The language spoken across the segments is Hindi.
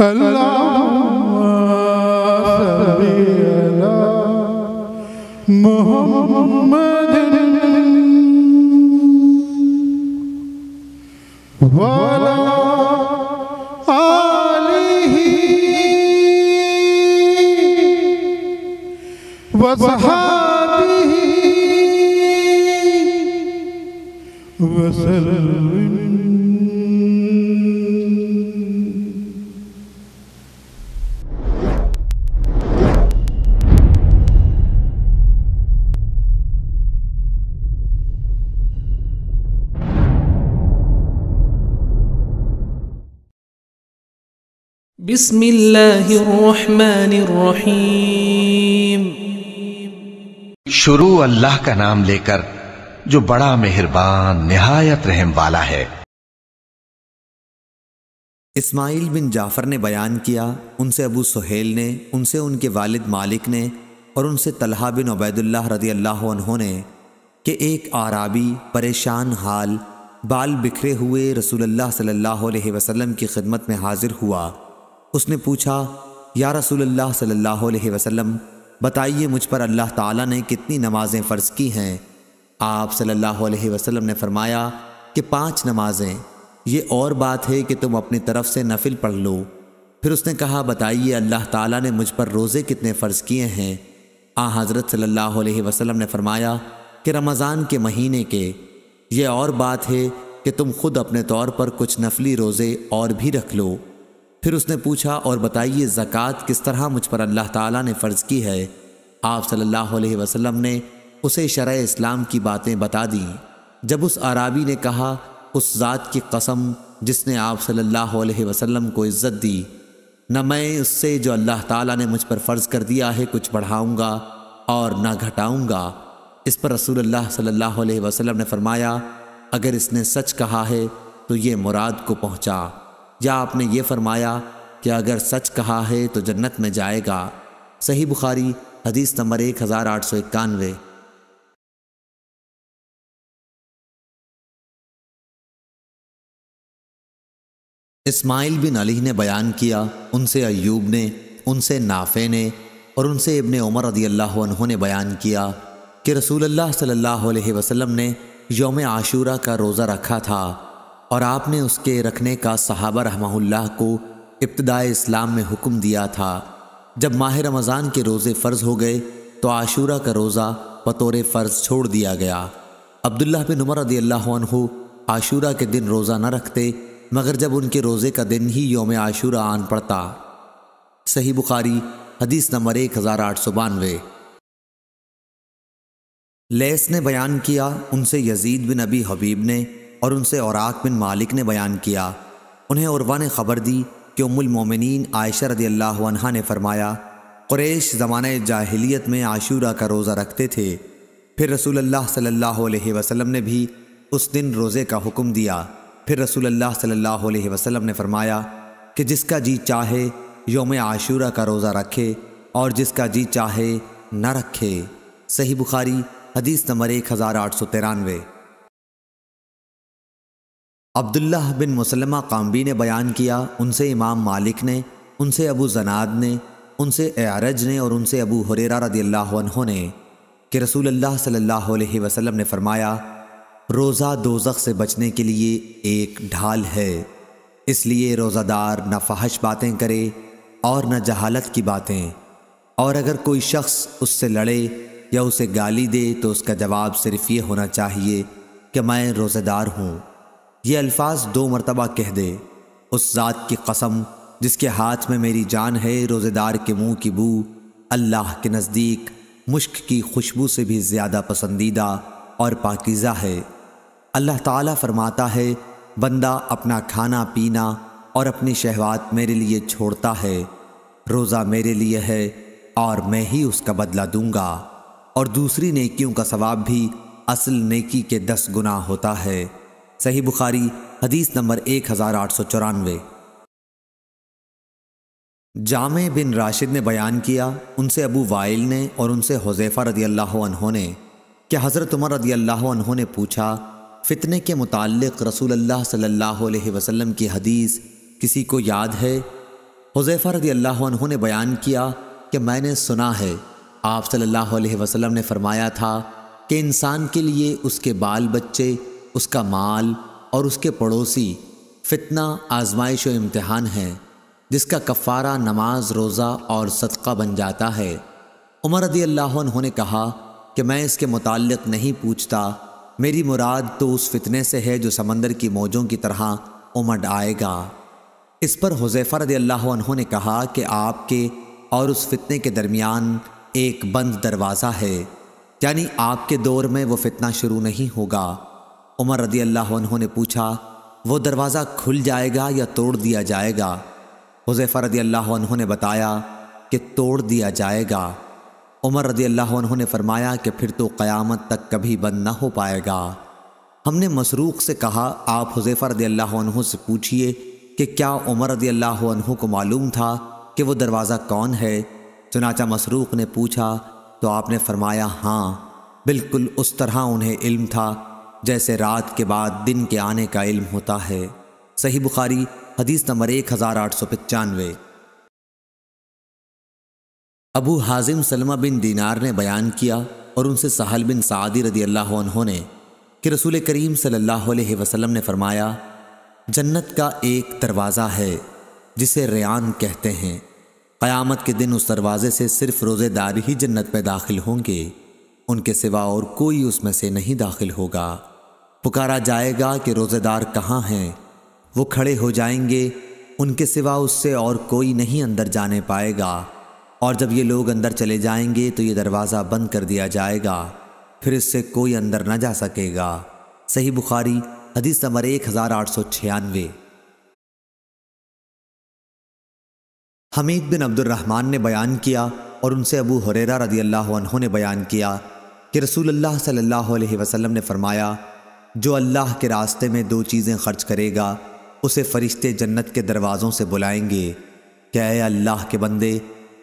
اللهم صل على محمد وعلى آله وصحابه وسلم بسم الله الرحمन الرحیم शुरू अल्लाह का नाम लेकर जो बड़ा मेहरबान निहायत रहम वाला है इस्माइल बिन जाफर ने बयान किया उनसे अबू सुहेल ने उनसे उनके वालिद मालिक ने और उनसे तलहा बिन उबैदुल्ला रदी अल्लाह ने कि एक आराबी परेशान हाल बाल बिखरे हुए रसूलुल्लाह सल्लल्लाहु अलैहि वसल्लम की खिदमत में हाजिर हुआ उसने पूछा या रसूल अल्लाह सल्लल्लाहु अलैहि वसल्लम बताइए मुझ पर अल्लाह ताला ने कितनी नमाज़ें फ़र्ज़ की हैं आप सल्लल्लाहु अलैहि वसल्लम ने फरमाया कि पांच नमाज़ें ये और बात है कि तुम अपनी तरफ से नफिल पढ़ लो फिर उसने कहा बताइए अल्लाह ताला ने मुझ पर रोज़े कितने फ़र्ज़ किए हैं आ हज़रत सल्लल्लाहु अलैहि वसल्लम ने फरमाया कि रमज़ान के महीने के ये और बात है कि तुम खुद अपने तौर पर कुछ नफली रोज़े और भी रख लो फिर उसने पूछा और बताइए ज़क़़त किस तरह मुझ पर अल्लाह ताला ने फ़र्ज़ की है आप सल्लल्लाहु अलैहि वसल्लम ने उसे शर इस्लाम की बातें बता दी जब उस आराबी ने कहा उस ज़ात की कसम जिसने आप सल्लल्लाहु अलैहि वसल्लम को इज़्ज़त दी न मैं उससे जो अल्लाह ताला ने मुझ पर फ़र्ज़ कर दिया है कुछ बढ़ाऊँगा और ना घटाऊँगा इस पर रसूल सल्ला अलैहि ने फ़रमाया अगर इसने सच कहा है तो ये मुराद को पहुँचा या आपने ये फरमाया कि अगर सच कहा है तो जन्नत में जाएगा सही बुखारी हदीस नंबर एक हज़ार आठ सौ इक्यानवे इस्माइल बिन अली ने बयान किया उनसे अयूब ने उनसे नाफे ने और उनसे इबन उमर रदी अल्लाह ने बयान किया कि रसूल अल्लाह सल्लल्लाहु अलैहि वसल्लम ने योम आशूरा का रोज़ा रखा था और आपने उसके रखने का सहाबा रहमाहुल्लाह को इब्तदाए इस्लाम में हुक्म दिया था जब माह रमज़ान के रोज़े फ़र्ज़ हो गए तो आशूरा का रोज़ा बतौर फ़र्ज़ छोड़ दिया गया अब्दुल्ला बिन उमर रदी अल्लाह आशूरा के दिन रोज़ा न रखते मगर जब उनके रोज़े का दिन ही योम आशूरा आन पड़ता सही बुखारी हदीस नंबर एक हज़ार आठ सौ बानवे लेस ने बयान किया उनसे यजीद बिन अबी हबीब ने और उनसे औराक बिन मालिक ने बयान किया उन्हें उर्वा ने ख़बर दी कि उमुल मोमिनीन आयशा रदी अल्लाह ने फरमाया क्रेश जमाने जाहिलियत में आशूरा का रोज़ा रखते थे फिर रसूल अल्लाह सल्लल्लाहु अलैहि वसल्लम ने भी उस दिन रोज़े का हुक्म दिया फिर रसूल अल्लाह सल्लल्लाहु अलैहि वसल्लम ने फरमाया कि जिसका जी चाहे योम आशूरा का रोज़ा रखे और जिसका जी चाहे न रखे सही बुखारी हदीस नंबर एक हज़ार आठ सौ तिरानवे अब्दुल्लाह बिन मुसलमा कामबी ने बयान किया उनसे इमाम मालिक ने उनसे अबू जनाद ने उनसे एरज ने और उनसे अबू हुरेरा रदी अल्लाह ने कि रसूल अल्लाह सल्लल्लाहु अलैहि वसल्लम ने फरमाया रोज़ा दोजख से बचने के लिए एक ढाल है इसलिए रोज़ादार न फहश बातें करे और न जहालत की बातें और अगर कोई शख्स उससे लड़े या उसे गाली दे तो उसका जवाब सिर्फ ये होना चाहिए कि मैं रोज़ेदार हूँ ये अल्फाज दो मरतबा कह दे उस ज़ात की कसम जिसके हाथ में मेरी जान है रोज़ेदार के मुंह की बू अल्लाह के नज़दीक मुश्क की खुशबू से भी ज़्यादा पसंदीदा और पाकिज़ा है अल्लाह ताला फरमाता है बंदा अपना खाना पीना और अपनी शहवात मेरे लिए छोड़ता है रोज़ा मेरे लिए है और मैं ही उसका बदला दूंगा और दूसरी नेकियों का सवाब भी असल नेकी के दस गुना होता है सही बुखारी हदीस नंबर एक हज़ार आठ सौ चौरानवे जामे बिन राशिद ने बयान किया उनसे अबू वाइल ने और उनसे हुजैफ़ा रदी अल्लाह ने क्या हज़रत उमर रदी अल्लाह ने पूछा फ़ितने के मुतालिक रसूल अल्लाह सल्लल्लाहु अलैहि वसल्लम की हदीस किसी को याद है हुजैफ़ा रदी अल्लाह ने बयान किया कि मैंने सुना है आप सल्लल्लाहु अलैहि वसल्लम ने फरमाया था कि इंसान के लिए उसके बाल बच्चे उसका माल और उसके पड़ोसी फितना आजमाइश व इम्तहान है जिसका कफ़ारा नमाज रोज़ा और सदका बन जाता है उमर रदी अल्लाह ने कहा कि मैं इसके मुतक़ नहीं पूछता मेरी मुराद तो उस फितने से है जो समंदर की मौजों की तरह उमड़ आएगा इस पर हुजैफा रदी अल्लाह ने कहा कि आपके और उस फितने के दरमियान एक बंद दरवाज़ा है यानी आपके दौर में वो फितना शुरू नहीं होगा उमर रदी अल्लाह ने पूछा वो दरवाज़ा खुल जाएगा या तोड़ दिया जाएगा हुजैफा रदी अल्लाह ने बताया कि तोड़ दिया जाएगा उमर रदी अल्लाह ने फरमाया कि फिर तो क़यामत तक कभी बंद ना हो पाएगा हमने मसरूक़ से कहा आप हुजैफा रदी अल्लाह से पूछिए कि क्या उमर रदी अल्लाह को मालूम था कि वो दरवाज़ा कौन है चुनाचा मसरूक़ ने पूछा तो आपने फरमाया हाँ बिल्कुल उस तरह उन्हें इल्म था जैसे रात के बाद दिन के आने का इल्म होता है सही बुखारी हदीस नंबर एक हज़ार आठ सौ पचानवे अबू हाजिम सलमा बिन दीनार ने बयान किया और उनसे सहल बिन सादी रदी अल्लाह उन्होंने कि रसूल करीम सल्लल्लाहु अलैहि वसल्लम ने फरमाया जन्नत का एक दरवाज़ा है जिसे रेन कहते हैं क़यामत के दिन उस दरवाज़े से सिर्फ रोज़ेदार ही जन्नत में दाखिल होंगे उनके सिवा और कोई उसमें से नहीं दाखिल होगा पुकारा जाएगा कि रोज़ेदार कहाँ हैं वो खड़े हो जाएंगे उनके सिवा उससे और कोई नहीं अंदर जाने पाएगा और जब ये लोग अंदर चले जाएंगे तो ये दरवाज़ा बंद कर दिया जाएगा फिर इससे कोई अंदर न जा सकेगा सही बुखारी हदीस नंबर एक हज़ार आठ सौ छियानवे हमीद बिन अब्दुलरहमान ने बयान किया और उनसे अबू हुरेरा रदी अल्लाह ने बयान किया कि रसूल अल्लाह सल्लल्लाहु अलैहि वसल्लम ने फरमाया जो अल्लाह के रास्ते में दो चीज़ें खर्च करेगा उसे फरिश्ते जन्नत के दरवाज़ों से बुलाएंगे क्या अल्लाह के बंदे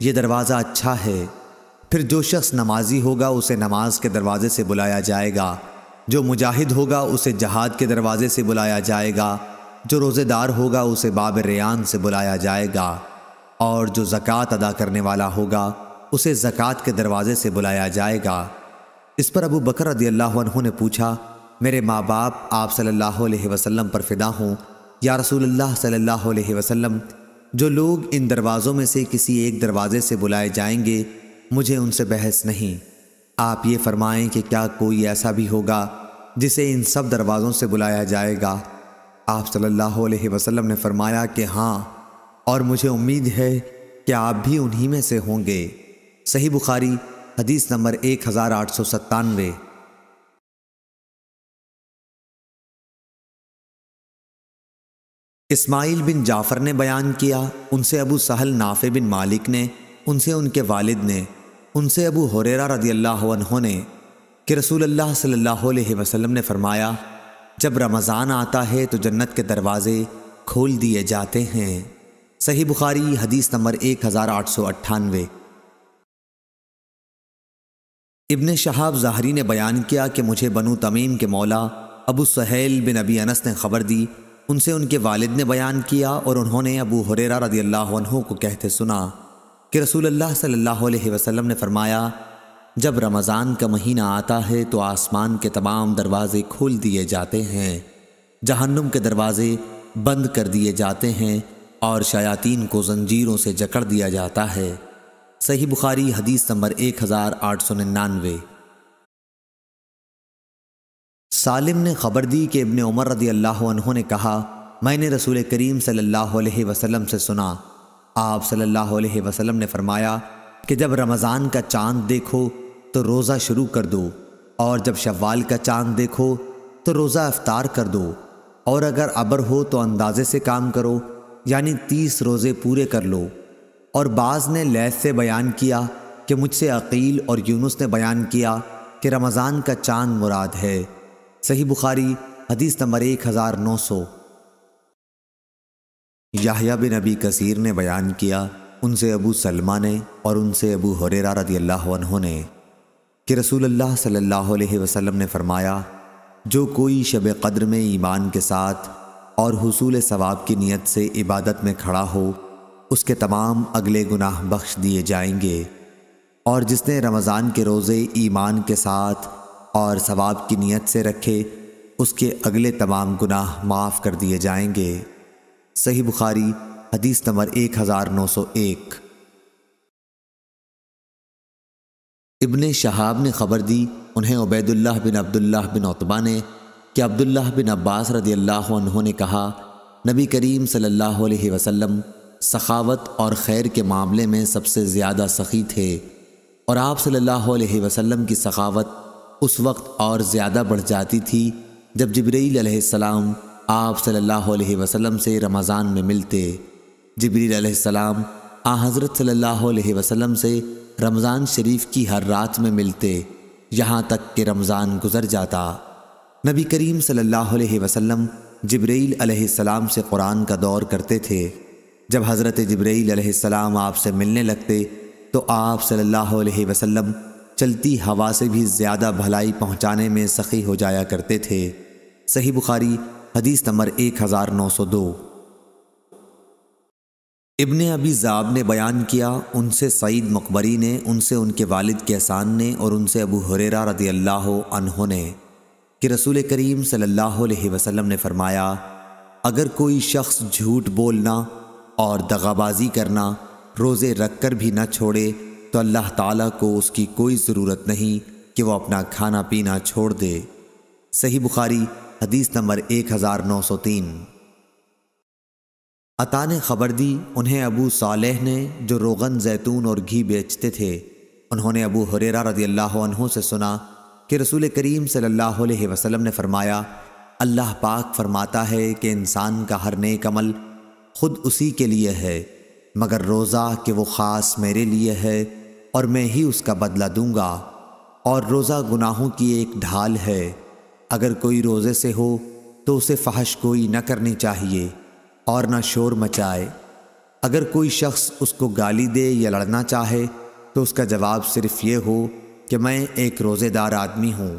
ये दरवाज़ा अच्छा है फिर जो शख्स नमाजी होगा उसे नमाज के दरवाज़े से बुलाया जाएगा जो मुजाहिद होगा उसे जहाद के दरवाज़े से बुलाया जाएगा जो रोज़ेदार होगा उसे बाब रेन से बुलाया जाएगा और जो ज़क़़त अदा करने वाला होगा उसे ज़क़़त के दरवाज़े से बुलाया जाएगा इस पर अबू बकर रदी अल्लाह ने पूछा मेरे माँ बाप आप सल्लल्लाहु अलैहि वसल्लम पर फिदा हों या रसूलुल्लाह सल्लल्लाहु अलैहि वसल्लम जो लोग इन दरवाज़ों में से किसी एक दरवाज़े से बुलाए जाएंगे मुझे उनसे बहस नहीं आप ये फरमाएं कि क्या कोई ऐसा भी होगा जिसे इन सब दरवाज़ों से बुलाया जाएगा आप सल्लल्लाहु अलैहि वसल्लम ने फरमाया कि हाँ और मुझे उम्मीद है कि आप भी उन्हीं में से होंगे सही बुखारी हदीस नंबर एक हज़ार आठ सौ सत्तानवे इस्माइल बिन जाफ़र ने बयान किया उनसे अबू सहल नाफे बिन मालिक ने उनसे उनके वालिद ने उनसे अबू हुरेरा रदी अल्लाह ने कि रसूल अल्लाह सल्लल्लाहु अलैहि वसल्लम ने फरमाया जब रमज़ान आता है तो जन्नत के दरवाज़े खोल दिए जाते हैं सही बुखारी हदीस नंबर एक हज़ार आठ सौ अट्ठानवे इबन शहाब जहरी ने बयान किया कि मुझे बनु तमीम के मौला अबू सहेल बिन अबी अनस ने खबर दी उनसे उनके वालिद ने बयान किया और उन्होंने अबू हुरेरा रदी अल्लाह को कहते सुना कि रसूल अल्लाह सल्लल्लाहु अलैहि वसल्लम ने फरमाया जब रमज़ान का महीना आता है तो आसमान के तमाम दरवाज़े खोल दिए जाते हैं जहन्नुम के दरवाज़े बंद कर दिए जाते हैं और शयातीन को जंजीरों से जकड़ दिया जाता है सही बुखारी हदीस नंबर एक हज़ार आठ सौ निन्यानवे सालिम ने खबर दी कि इब्ने उमर रदी अल्लाह ने कहा मैंने रसूल करीम सल्लल्लाहु अलैहि वसल्लम से सुना आप सल्लल्लाहु अलैहि वसल्लम ने फरमाया कि जब रमज़ान का चांद देखो तो रोज़ा शुरू कर दो और जब शवाल का चांद देखो तो रोज़ा अफ्तार कर दो और अगर अबर हो तो अंदाजे से काम करो यानी तीस रोज़े पूरे कर लो और बाज़ ने लैस से बयान किया कि मुझसे अकील और यूनुस ने बयान किया कि रमज़ान का चांद मुराद है सही बुखारी हदीस नंबर एक हज़ार नौ सौ याहिया बिन नबी कसीर ने बयान किया उनसे अबू सलमा ने और उनसे अबू हुरेरा रदी अल्लाह ने कि रसूल अल्लाह सल्लल्लाहु अलैहि वसल्लम ने फरमाया जो कोई शब कद्र में ईमान के साथ और हसूल सवाब की नीयत से इबादत में खड़ा हो उसके तमाम अगले गुनाह बख्श दिए जाएंगे और जिसने रमज़ान के रोज़े ईमान के साथ और सवाब की नीयत से रखे उसके अगले तमाम गुनाह माफ़ कर दिए जाएंगे सही बुखारी हदीस नंबर एक हज़ार नौ सौ एक इबन शहाब ने खबर दी उन्हें उबैदुल्लाह बिन अब्दुल्लाह बिन उतबा ने कि अब्दुल्लाह बिन अब्बास रदी अल्लाह ने कहा नबी करीम सल्लल्लाहु अलैहि वसल्लम सखावत और खैर के मामले में सबसे ज़्यादा सखी थे और आप सल्लल्लाहु अलैहि वसल्लम की सखावत उस वक्त और ज़्यादा बढ़ जाती थी जब जबरील सलाम आप सल्लल्लाहु अलैहि वसल्लम से रमज़ान में मिलते जबरील सलाम आ हज़रत सल्लल्लाहु अलैहि वसल्लम से रमज़ान शरीफ की हर रात में मिलते यहाँ तक कि रमज़ान गुजर जाता नबी करीम सल्लल्लाहु अलैहि वसल्लम जबरील अलैहिस्सलाम से कुरान का दौर करते थे जब हज़रत जबरील अलैहिस्सलाम आपसे मिलने लगते तो आप सल्ला अलैहि चलती हवा से भी ज़्यादा भलाई पहुंचाने में सखी हो जाया करते थे सही बुखारी हदीस नंबर 1902 इब्ने अबी ज़ाब ने बयान किया उनसे सईद मकबरी ने उनसे उनके वालिद एहसान ने और उनसे अबू हुरेरा रदी अल्लाह अनहों ने कि रसूल करीम सल्लल्लाहु अलैहि वसल्लम ने फरमाया अगर कोई शख्स झूठ बोलना और दगाबाजी करना रोज़े रख कर भी न छोड़े तो अल्लाह ताला को उसकी कोई ज़रूरत नहीं कि वो अपना खाना पीना छोड़ दे सही बुखारी हदीस नंबर 1903 अता ने खबर दी उन्हें अबू सालेह ने जो रोगन जैतून और घी बेचते थे उन्होंने अबू हुरेरा रदी अल्लाह से सुना कि रसूल करीम सल्लल्लाहु अलैहि वसल्लम ने फरमाया अल्लाह पाक फरमाता है कि इंसान का हर नेक अमल खुद उसी के लिए है मगर रोज़ा कि वो ख़ास मेरे लिए है और मैं ही उसका बदला दूंगा और रोज़ा गुनाहों की एक ढाल है अगर कोई रोज़े से हो तो उसे फहश कोई न करनी चाहिए और न शोर मचाए अगर कोई शख्स उसको गाली दे या लड़ना चाहे तो उसका जवाब सिर्फ ये हो कि मैं एक रोज़ेदार आदमी हूँ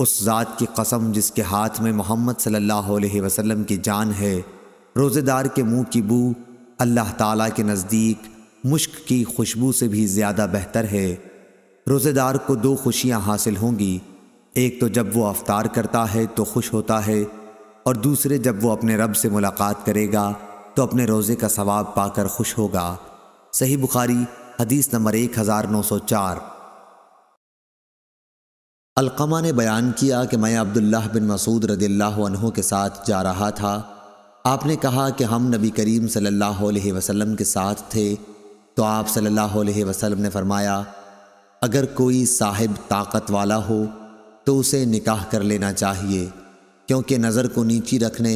उस ज़ात की कसम जिसके हाथ में मोहम्मद सल्लल्लाहु अलैहि वसल्लम की जान है रोज़ेदार के मुंह की बू अल्लाह ताला के नज़दीक मुश्क की खुशबू से भी ज़्यादा बेहतर है रोज़ेदार को दो खुशियाँ हासिल होंगी एक तो जब वो अवतार करता है तो खुश होता है और दूसरे जब वो अपने रब से मुलाकात करेगा तो अपने रोज़े का सवाब पाकर खुश होगा सही बुखारी हदीस नंबर एक हज़ार नौ सौ चार अलकमा ने बयान किया कि मैं अब्दुल्लाह बिन मसूद रदील्ला के साथ जा रहा था आपने कहा कि हम नबी करीम सल्लल्लाहु अलैहि वसल्लम के साथ थे तो आप सल्लल्लाहु अलैहि वसल्लम ने फरमाया अगर कोई साहिब ताकत वाला हो तो उसे निकाह कर लेना चाहिए क्योंकि नज़र को नीची रखने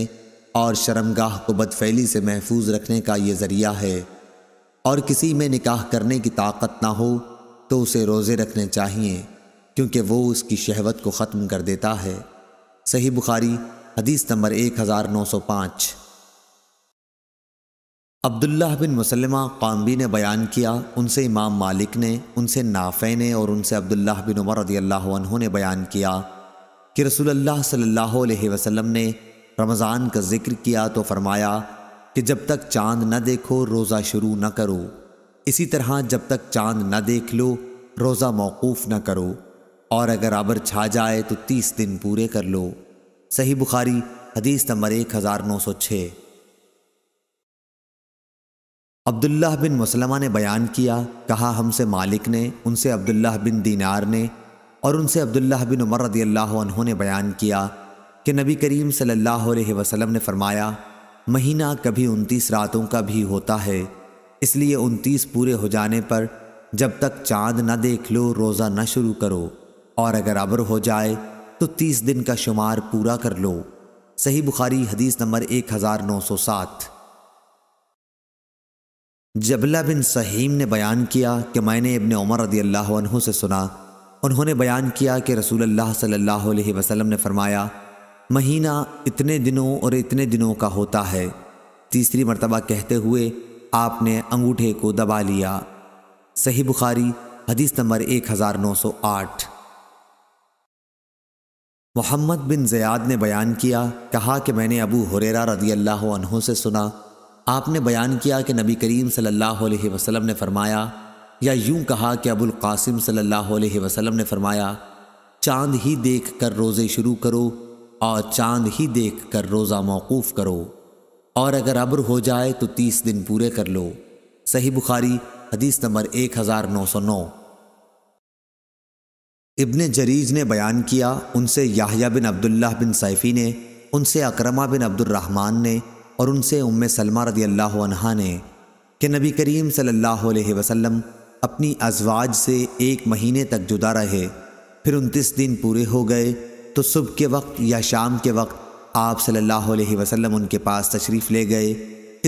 और शर्मगाह को बदफैली से महफूज रखने का ये ज़रिया है और किसी में निकाह करने की ताकत ना हो तो उसे रोज़े रखने चाहिए क्योंकि वो उसकी शहवत को ख़त्म कर देता है सही बुखारी हदीस नंबर एक हज़ार नौ सौ पाँच अब्दुल्ला बिन मुसलमा कामबी ने बयान किया उनसे इमाम मालिक ने उनसे नाफ़े ने और उनसे अब्दुल्ला बिन उमर रदील्ला ने बयान किया कि रसूलुल्लाह सल्लल्लाहु अलैहि वसल्लम ने रमज़ान का जिक्र किया तो फरमाया कि जब तक चांद न देखो रोज़ा शुरू न करो इसी तरह जब तक चांद न देख लो रोज़ा मौकूफ़ न करो और अगर आबर छा जाए तो तीस दिन पूरे कर लो सही बुखारी हदीस नंबर एक हज़ार नौ सौ छः अब्दुल्लाह बिन मुसलमा ने बयान किया कहा हमसे मालिक ने उनसे अब्दुल्लाह बिन दीनार ने और उनसे अब्दुल्लाह बिन उमर रदी अल्लाह ने बयान किया कि नबी करीम सल्लल्लाहु अलैहि वसल्लम ने फरमाया महीना कभी उनतीस रातों का भी होता है इसलिए उनतीस पूरे हो जाने पर जब तक चाँद न देख लो रोज़ा न शुरू करो और अगर अब्र हो जाए तो तीस दिन का शुमार पूरा कर लो सही बुखारी हदीस नंबर एक हज़ार नौ सौ सात जबला बिन सहीम ने बयान किया कि मैंने इबन उमर रदी अल्लाह से सुना उन्होंने बयान किया कि रसूल अल्लाह सल्लल्लाहु अलैहि वसल्लम ने फरमाया महीना इतने दिनों और इतने दिनों का होता है तीसरी मरतबा कहते हुए आपने अंगूठे को दबा लिया सही बुखारी हदीस नंबर एक हज़ार नौ सौ आठ मोहम्मद बिन ज़याद ने बयान किया कहा कि मैंने अबू हुरेरा रदी अल्लाह से सुना आपने बयान किया कि नबी करीम सल्लल्लाहु अलैहि वसल्लम ने फरमाया या यूं कहा कि अबुल कासिम सल्लल्लाहु अलैहि वसल्लम ने फरमाया चांद ही देख कर रोज़े शुरू करो और चांद ही देख कर रोज़ा मौकूफ़ करो और अगर अब्र हो जाए तो तीस दिन पूरे कर लो सही बुखारी हदीस नंबर एक हज़ार नौ सौ नौ इब्ने जरीज ने बयान किया उनसे याहिया बिन अब्दुल्ला बिन सैफ़ी ने उनसे अक्रमा बिन अब्दुलरहमान ने और उनसे उम सलमा रदी अल्लाह अनहा ने कि नबी करीम सल्लल्लाहु अलैहि वसल्लम अपनी अजवाज से एक महीने तक जुदा रहे फिर उनतीस दिन पूरे हो गए तो सुबह के वक्त या शाम के वक्त आप सल्लल्लाहु अलैहि वसल्लम उनके पास तशरीफ़ ले गए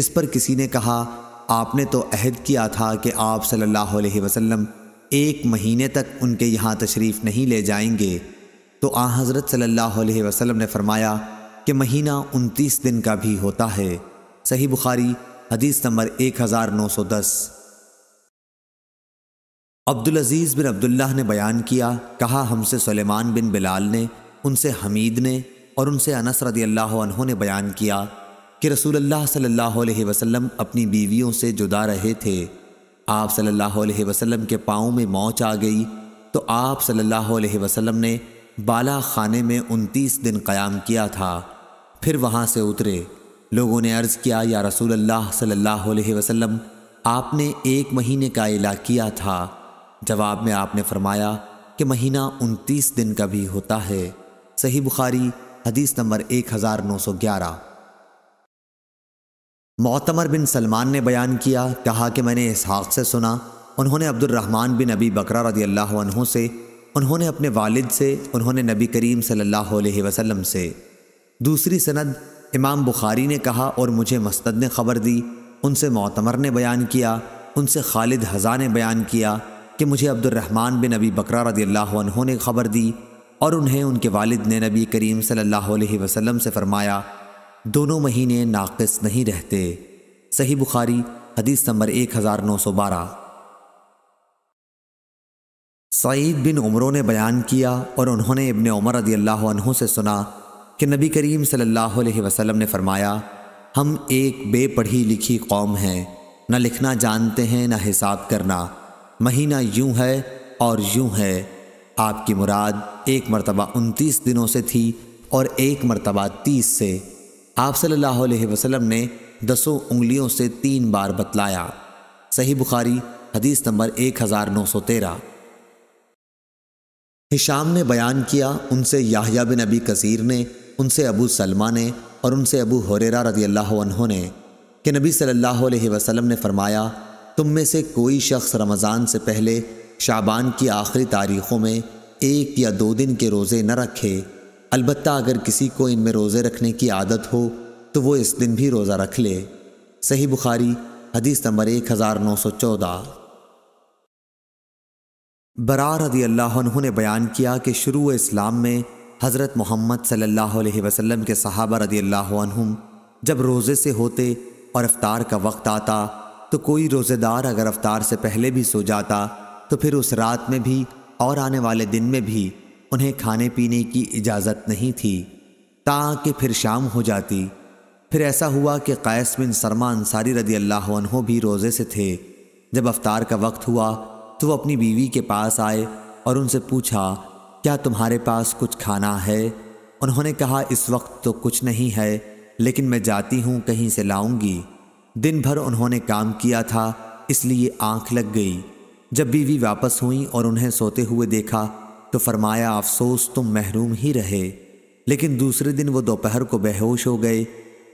इस पर किसी ने कहा आपने तो अहद किया था कि आप सल्लल्लाहु अलैहि वसल्लम एक महीने तक उनके यहाँ तशरीफ़ नहीं ले जाएंगे तो आ हज़रत सल्लल्लाहु अलैहि वसल्लम ने फरमाया कि महीना उनतीस दिन का भी होता है सही बुखारी हदीस number 1910 Abdul Aziz bin Abdullah ने बयान किया कहा हमसे सुलेमान बिन बिलाल ने उनसे हमीद ने और उनसे अनस रदी अल्लाह ने बयान किया कि रसूल सल्लल्लाहु अलैहि वसल्लम अपनी बीवियों से जुदा रहे थे आप सल्लल्लाहु अलैहि वसल्लम के पाँव में मौच आ गई तो आप सल्लल्लाहु अलैहि वसल्लम ने बाला खाने में उनतीस दिन क़याम किया था फिर वहाँ से उतरे लोगों ने अर्ज़ किया या रसूल अल्लाह सल्लल्लाहु अलैहि वसल्लम आपने एक महीने का इला किया था जवाब में आपने फरमाया कि महीना उनतीस दिन का भी होता है सही बुखारी हदीस नंबर एक हज़ार नौ सौ ग्यारह मोतमर बिन सलमान ने बयान किया कहा कि मैंने इस हाथ से सुना उन्होंने अब्दुलरहमान बिन अबी बकरा रदी अल्लाह से उन्होंने अपने वालिद से उन्होंने नबी करीम सल्लल्लाहु अलैहि वसल्लम से दूसरी सनद इमाम बुखारी ने कहा और मुझे मस्तद ने खबर दी उनसे मोतमर ने बयान किया उनसे खालिद हज़ा ने बयान किया कि मुझे अब्दुलरहमान बिन नबी बकरा रदी अल्लाह ने खबर दी और उन्हें उनके वालिद ने नबी करीम सल्लल्लाहु अलैहि वसल्लम से फ़रमाया दोनों महीने नाक़स नहीं रहते सही बुखारी हदीस नंबर एक हज़ार नौ सौ बारह सईद बिन उमरों ने बयान किया और उन्होंने इबन उमर रदी अल्लाह से सुना कि नबी करीम सल्लल्लाहु अलैहि वसल्लम ने फरमाया हम एक बेपढ़ी लिखी कौम हैं न लिखना जानते हैं न हिसाब करना महीना यूं है और यूं है आपकी मुराद एक मरतबा उनतीस दिनों से थी और एक मरतबा तीस से आप सल्लल्लाहु अलैहि वसल्लम ने दसों उंगलियों से तीन बार बतलाया सही बुखारी हदीस नंबर एक हज़ार नौ सौ तेरह हिशाम ने बयान किया उनसे याहिया बिन अबी कसीर ने उनसे अबू सलमा ने और उनसे अबू हरेरा रजी अल्लाह ने कि नबी सल्लल्लाहु अलैहि वसल्लम ने फरमाया तुम में से कोई शख्स रमज़ान से पहले शाबान की आखिरी तारीख़ों में एक या दो दिन के रोज़े न रखे अलबत् अगर किसी को इनमें रोज़े रखने की आदत हो तो वो इस दिन भी रोज़ा रख ले सही बुखारी हदीस नंबर एक हज़ार नौ सौ चौदह बरार रदी अल्लाह ने बयान किया कि शुरू इस्लाम में हज़रत मोहम्मद सल्लल्लाहु अलैहि वसल्लम के सहाबा रदी अल्लाम जब रोज़े से होते और अफ्तार का वक्त आता तो कोई रोज़ेदार अगर अफ्तार से पहले भी सो जाता तो फिर उस रात में भी और आने वाले दिन में भी उन्हें खाने पीने की इजाज़त नहीं थी ताकि फिर शाम हो जाती फिर ऐसा हुआ कि कैस बिन सरमा अंसारी रदी अल्लाह भी रोज़े से थे जब अफ्तार का वक्त हुआ तो वह अपनी बीवी के पास आए और उनसे पूछा क्या तुम्हारे पास कुछ खाना है उन्होंने कहा इस वक्त तो कुछ नहीं है लेकिन मैं जाती हूँ कहीं से लाऊंगी दिन भर उन्होंने काम किया था इसलिए आंख लग गई जब बीवी वापस हुई और उन्हें सोते हुए देखा तो फरमाया अफसोस तुम महरूम ही रहे लेकिन दूसरे दिन वो दोपहर को बेहोश हो गए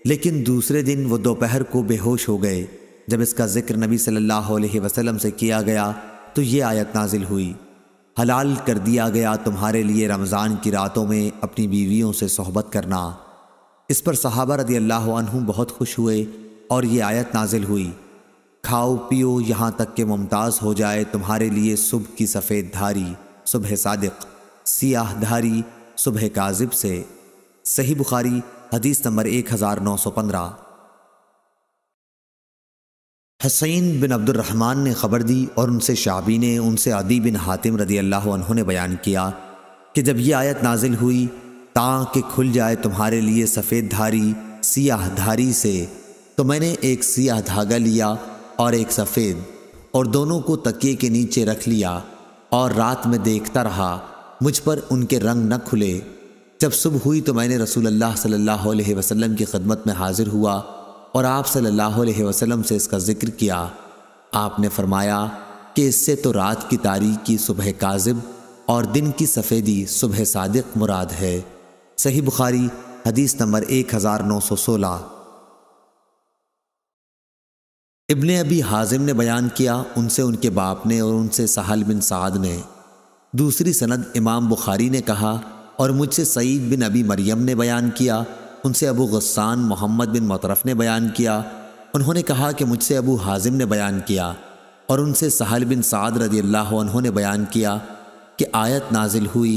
लेकिन दूसरे दिन वो दोपहर को बेहोश हो गए जब इसका जिक्र नबी सल्लल्लाहु अलैहि वसल्लम से किया गया तो ये आयत नाजिल हुई हलाल कर दिया गया तुम्हारे लिए रमज़ान की रातों में अपनी बीवियों से सोहबत करना इस पर सहाबा रदी अल्लाह बहुत खुश हुए और ये आयत नाजिल हुई खाओ पियो यहाँ तक कि मुमताज़ हो जाए तुम्हारे लिए सुबह की सफ़ेद धारी सुबह सादिक सियाह धारी सुबह काजिब से सही बुखारी हदीस नंबर एक हज़ार नौ सौ पंद्रह हसैन बिन अब्दुलरहमान ने ख़बर दी और उनसे शाबी ने उनसे अदी बिन हातिम रदी अल्लाह ने बयान किया कि जब ये आयत नाजिल हुई ताँ कि खुल जाए तुम्हारे लिए सफ़ेद धारी सियाह धारी से तो मैंने एक सियाह धागा लिया और एक सफ़ेद और दोनों को तकिए के नीचे रख लिया और रात में देखता रहा मुझ पर उनके रंग न खुले जब सुबह हुई तो मैंने रसूल अल्लाह सल्लल्लाहु अलैहि वसल्लम की खदमत में हाजिर हुआ और आप सल्लल्लाहु अलैहि वसल्लम से इसका ज़िक्र किया आपने फरमाया कि इससे तो रात की तारीख की सुबह काजिब और दिन की सफ़ेदी सुबह सादिक मुराद है सही बुखारी हदीस नंबर एक हज़ार नौ सौ सोलह इबन अबी हाजिम ने बयान किया उनसे उनके बाप ने और उनसे सहल बिन साद ने दूसरी सनद इमाम बुखारी ने कहा और मुझसे सईद बिन अबी मरियम ने बयान किया उनसे अबू गस्सान मोहम्मद बिन मतरफ ने बयान किया उन्होंने कहा कि मुझसे अबू हाजिम ने बयान किया और उनसे सहल बिन साद रदी अल्लाह उन्होंने बयान किया कि आयत नाजिल हुई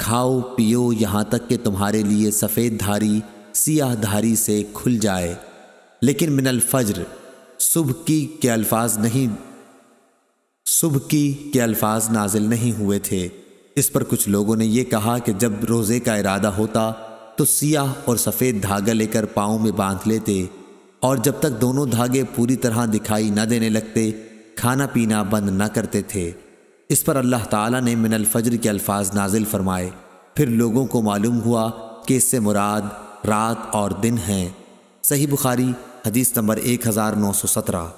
खाओ पियो यहाँ तक कि तुम्हारे लिए सफ़ेद धारी सियाह धारी से खुल जाए लेकिन मिनल फज्र सुबह की के अल्फाज नहीं सुबह की के अल्फाज नाजिल नहीं हुए थे इस पर कुछ लोगों ने यह कहा कि जब रोज़े का इरादा होता तो सियाह और सफ़ेद धागा लेकर पाँव में बांध लेते और जब तक दोनों धागे पूरी तरह दिखाई न देने लगते खाना पीना बंद न करते थे इस पर अल्लाह ताला ने मिनल फजर के अल्फाज नाजिल फरमाए फिर लोगों को मालूम हुआ कि इससे मुराद रात और दिन हैं सही बुखारी हदीस नंबर एक हज़ार नौ सौ सत्रह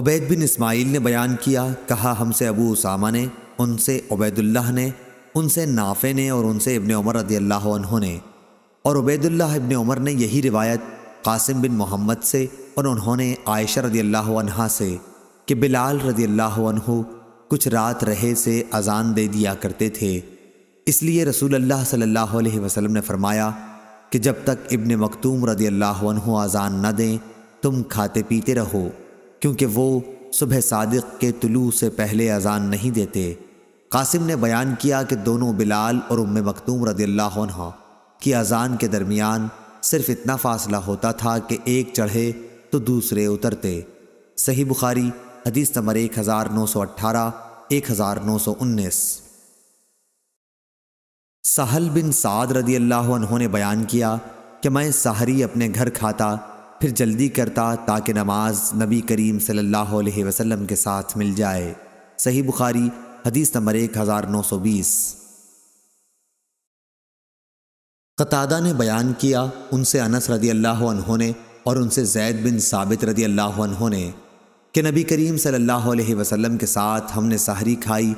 उबैद बिन इस्माइल ने बयान किया कहा हमसे अबू उसामा ने उनसे उबैदुल्लाह ने उनसे नाफे ने और उनसे इबन उमर रदी अल्लाह ने और उबैदुल्ला इबन उमर ने यही रिवायत कासिम बिन मोहम्मद से और उन्होंने आयशा रदी अल्लाह से कि बिलाल रदी अल्लाह कुछ रात रहे से अजान दे दिया करते थे इसलिए रसूल अल्लाह सल्लल्लाहु अलैहि वसल्लम ने फरमाया कि जब तक इबन मखतूम रदी अल्लाह अजान न दें तुम खाते पीते रहो क्योंकि वो सुबह सादिक के तुलू से पहले अजान नहीं देते कासिम ने बयान किया कि दोनों बिलाल और उम्म मखतूम रदी अल्लाह की अजान के दरमियान सिर्फ इतना फासला होता था कि एक चढ़े तो दूसरे उतरते सही बुखारी हदीस नंबर एक हज़ार नौ सौ अट्ठारह एक हज़ार नौ सौ उन्नीस साहल बिन साद रदी अल्लाह उन्होंने बयान किया कि मैं सहरी अपने घर खाता फिर जल्दी करता ताकि नमाज नबी करीम सल्लल्लाहु अलैहि वसल्लम के साथ मिल जाए सही बुखारी हदीस नंबर एक हज़ार नौ सौ बीस कतादा ने बयान किया उनसे अनस रदी अल्लाह ने और उनसे जैद बिन साबित रदी अल्लाह ने कि नबी करीम सल्लल्लाहु अलैहि वसल्लम के साथ हमने सहरी खाई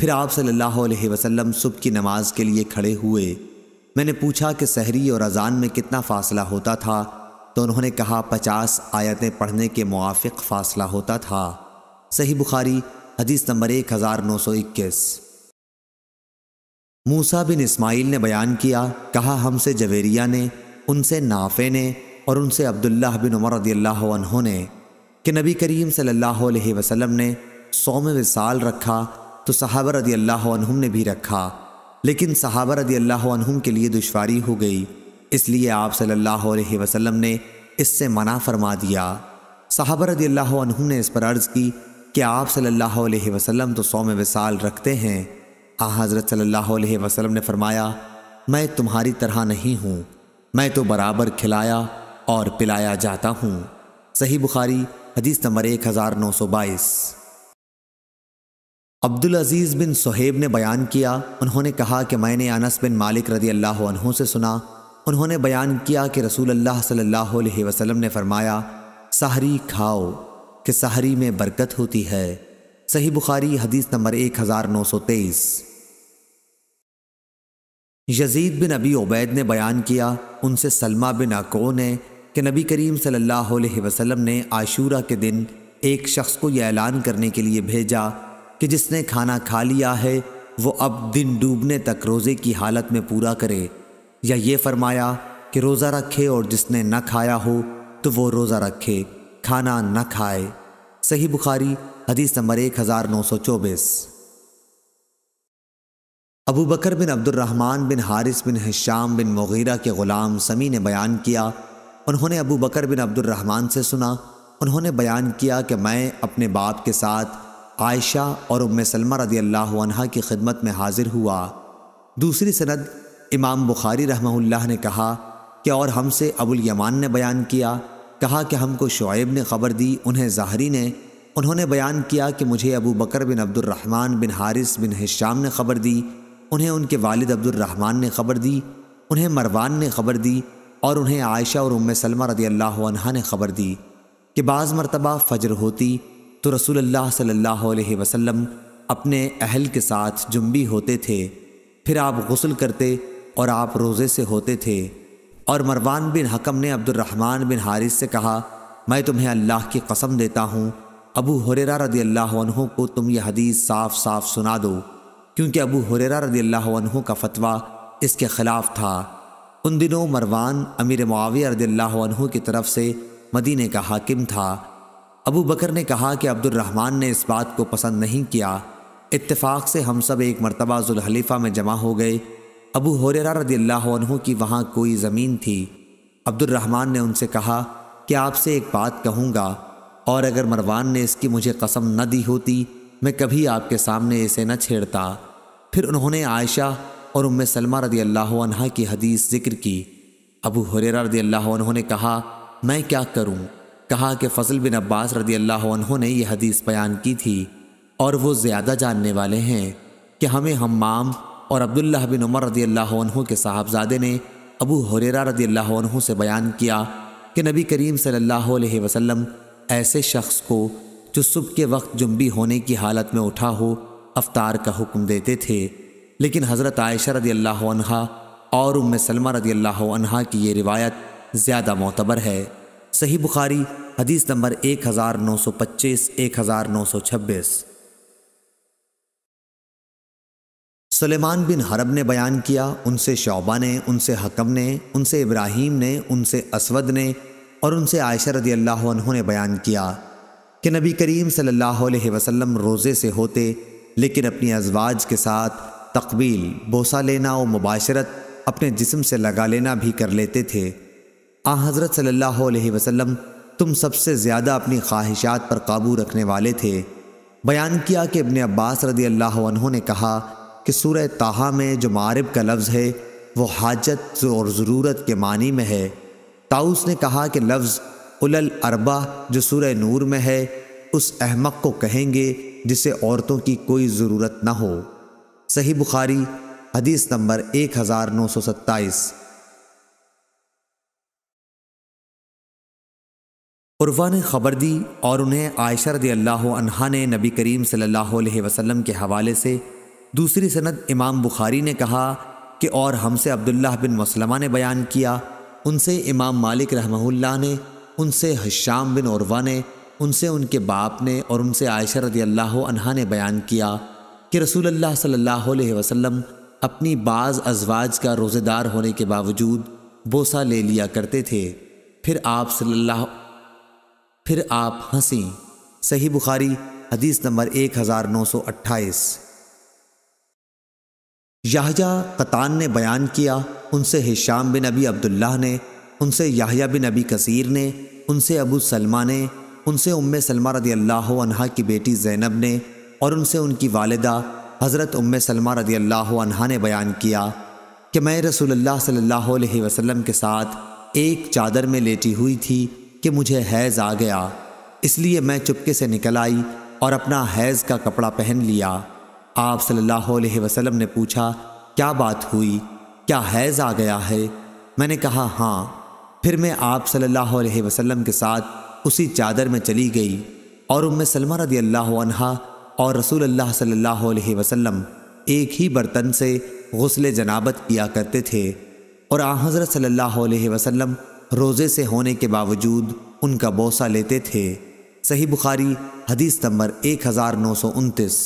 फिर आप सल्लल्लाहु अलैहि वसल्लम सुबह की नमाज के लिए खड़े हुए मैंने पूछा कि सहरी और अजान में कितना फ़ासला होता था तो उन्होंने कहा पचास आयतें पढ़ने के मुआफ़ फ़ासला होता था सही बुखारी हदीस नंबर एक हज़ार नौ सौ इक्कीस मूसा बिन इस्माइल ने बयान किया कहा हमसे जवेरिया ने उनसे नाफे ने और उनसे अब्दुल्लाह बिन उमर अनहों ने कि नबी करीम सल्लल्लाहु अलैहि वसल्लम ने सौम विसाल रखा तो सहाबर रदी अल्लाह ने भी रखा लेकिन सहाबर रदी अल्लाह के लिए दुश्वारी हो गई इसलिए आप सल्लल्लाहु अलैहि वसल्लम ने इससे मना फरमा दिया सहाबर रदी अल्लाह ने इस पर अर्ज़ की कि आप सल्लल्लाहु अलैहि वसल्लम तो में विसाल रखते हैं आ हज़रत सल्लल्लाहु अलैहि वसल्लम ने फरमाया मैं तुम्हारी तरह नहीं हूँ मैं तो बराबर खिलाया और पिलाया जाता हूँ सही बुखारी हदीस नंबर एक हज़ार नौ सौ बाईस अब्दुल अजीज़ बिन सोहेब ने बयान किया उन्होंने कहा कि मैंने अनस बिन मालिक रदी अल्लाह से सुना उन्होंने बयान किया कि रसूल अल्लाह सल्लल्लाहु अलैहि वसल्लम ने फरमाया सहरी खाओ कि सहरी में बरकत होती है सही बुखारी हदीस नंबर एक हज़ार नौ सौ तेईस यजीद बिन अबी उबैद ने बयान किया उनसे सलमा बिन अको ने कि नबी करीम सल्लल्लाहु अलैहि वसल्लम ने आशूरा के दिन एक शख्स को यह ऐलान करने के लिए भेजा कि जिसने खाना खा लिया है वो अब दिन डूबने तक रोज़े की हालत में पूरा करे या ये फरमाया कि रोज़ा रखे और जिसने न खाया हो तो वो रोज़ा रखे खाना न खाए सही बुखारी हदीस नंबर एक हज़ार नौ सौ चौबीस Abu Bakr bin Abdulrahman bin Harith bin Hisham bin Mughira के ग़ुलाम समी ने बयान किया उन्होंने अबू बकर बिन अब्दुलरहमान से सुना उन्होंने बयान किया कि मैं अपने बाप के साथ आयशा और उम सलमा रदी अल्लाह अनहा की खिदमत में हाजिर हुआ दूसरी सनद इमाम बुखारी रहमहुल्लाह ने कहा कि और हमसे अबुल यमान ने बयान किया कहा कि हमको शुएब ने ख़बर दी उन्हें ज़ाहरी ने उन्होंने बयान किया कि मुझे Abu Bakr bin Abdulrahman bin Harith bin Hisham ने ख़बर दी उन्हें उनके वालिद अब्दुलरहमान ने ख़बर दी उन्हें मरवान ने ख़बर दी और उन्हें आयशा और उम्म सलमा रदी अल्लाह अनहा ने ख़बर दी कि बाज़ मरतबा फ़जर होती तो रसूल अलैहि वसम अपने अहल के साथ जुम्बी होते थे फिर आप गसल करते और आप रोज़े से होते थे और मरवान बिन हकम ने अब्दुलरहमान बिन हारिस से कहा मैं तुम्हें अल्लाह की कसम देता हूँ अबू हुरेरा रदी अल्लाह को तुम यह हदीस साफ साफ सुना दो क्योंकि अबू हुरेरा रदी अल्लाह का फतवा इसके ख़िलाफ़ था उन दिनों मरवान अमीर मुआविया रदी अल्लाह की तरफ से मदीने का हाकिम था अबू बकर ने कहा कि अब्दुलरहमान ने इस बात को पसंद नहीं किया इतफाक़ से हम सब एक मरतबा जुलहलीफ़ा में जमा हो गए अबू हुररा रदी अल्लाह की वहाँ कोई ज़मीन थी अब्दुलरहमान ने उनसे कहा कि आपसे एक बात कहूँगा और अगर मरवान ने इसकी मुझे कसम न दी होती मैं कभी आपके सामने इसे न छेड़ता फिर उन्होंने आयशा और उम सलमा रदी अल्लाह की हदीस जिक्र की अबू हुररा रदी अल्लाह ने कहा मैं क्या करूँ कहा कि फ़जल बिन अब्बास रदी अल्लाह ने यह हदीस बयान की थी और वो ज़्यादा जानने वाले हैं कि हमें हमाम और अब्दुल्ला बिन उमर रदी अल्लाह के साहबजादे ने अबू हुरेरा रदी अल्लाह से बयान किया कि नबी करीम सल्लल्लाहु अलैहि वसल्लम ऐसे शख्स को जो सुबह के वक्त जुम्बी होने की हालत में उठा हो अफ्तार का हुक्म देते थे लेकिन हज़रत आयशा रदी अल्लाह और उम सलमा रदी अल्लाह की ये रिवायत ज़्यादा मोतबर है सही बुखारी हदीस नंबर एक हज़ार नौ सौ पच्चीस एक हज़ार नौ सौ छब्बीस सलेमान बिन हरब ने बयान किया उनसे शौबा ने उनसे हकम ने उनसे इब्राहिम ने उनसे असवद ने और उनसे आयशा रदी अल्लाह ने बयान किया कि नबी करीम सल्लल्लाहु अलैहि वसल्लम रोज़े से होते लेकिन अपनी अजवाज के साथ तकबील बोसा लेना और मुबाशरत अपने जिसम से लगा लेना भी कर लेते थे आ हज़रत सल्लल्लाहु अलैहि वसल्लम तुम सबसे ज़्यादा अपनी ख्वाहिशात पर काबू रखने वाले थे बयान किया कि अपने अब्बास रदी अल्लाह ने कहा कि सूर ताहा में जो मारब का लफ्ज़ है वो हाजत और ज़रूरत के मानी में है ताउस ने कहा कि लफ्ज़ उल अरबा जो सूर नूर में है उस अहमक को कहेंगे जिसे औरतों की कोई ज़रूरत ना हो सही बुखारी हदीस नंबर एक हज़ार नौ सौ सत्ताईस उर्वा ने खबर दी और उन्हें आयशर दी अल्लाह अनहा ने नबी करीम सल्लल्लाहु अलैहि वसल्लम के हवाले से दूसरी सनद इमाम बुखारी ने कहा कि और हमसे अब्दुल्लाह बिन मसलमा ने बयान किया उनसे इमाम मालिक रहमहुल्लाह ने उनसे हश्याम बिन औरवा ने उनसे उनके बाप ने और उनसे आयशा रदी अल्लाह अनहा ने बयान किया कि रसूल अल्लाह सल्लल्लाहु अलैहि वसल्लम अपनी बाज़ अजवाज का रोज़ेदार होने के बावजूद बोसा ले लिया करते थे फिर आप सल्लल्लाहु फिर आप हंसी सही बुखारी हदीस नंबर एक हज़ार नौ सौ अट्ठाईस याहिया कतान ने बयान किया उनसे हिशाम बिन अबी अब्दुल्लाह ने उनसे याहिया बिन अबी कसीर ने उनसे अबू सलमा ने उनसे उम सलमा रदी अल्लाह अनहा की बेटी ज़ैनब ने और उनसे उनकी वालदा हज़रत उम सलमा रदी अल्लाह अनहा ने बयान किया कि मैं रसोल्ला सल्लल्लाहु अलैहि वसल्लम के साथ एक चादर में लेटी हुई थी कि मुझे हैज़ आ गया इसलिए मैं चुपके से निकल आई और अपना हैज़ का कपड़ा पहन लिया आप सल्लल्लाहु अलैहि वसल्लम ने पूछा क्या बात हुई क्या हैज़ आ गया है मैंने कहा हाँ फिर मैं आप सल्लल्लाहु अलैहि वसल्लम के साथ उसी चादर में चली गई और उम सलमा रदी अल्लाह और रसूल अल्लाह सल्लल्लाहु अलैहि वसल्लम एक ही बर्तन से गसल जनाबत किया करते थे और आ हज़रत सल्लल्लाहु अलैहि वसल्लम रोज़े से होने के बावजूद उनका बोसा लेते थे सही बुखारी हदीस नंबर एक हज़ार नौ सौ उनतीस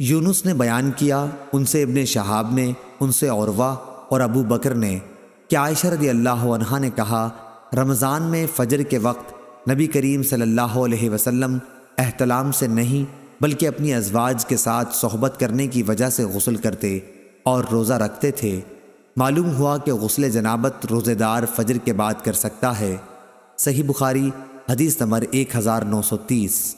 यूनुस ने बयान किया उनसे इबन शहाब ने उनसे औरवा और अबू बकर ने कि आयशा रदी अल्लाह ने कहा रमज़ान में फ़जर के वक्त नबी करीम सल्लल्लाहु अलैहि वसल्लम एहतलाम से नहीं बल्कि अपनी अजवाज के साथ सोहबत करने की वजह से गसल करते और रोज़ा रखते थे मालूम हुआ कि गसल जनाबत रोज़ेदार फ़जर के बाद कर सकता है सही बुखारी हदीस नंबर एक हज़ार नौ सौ तीस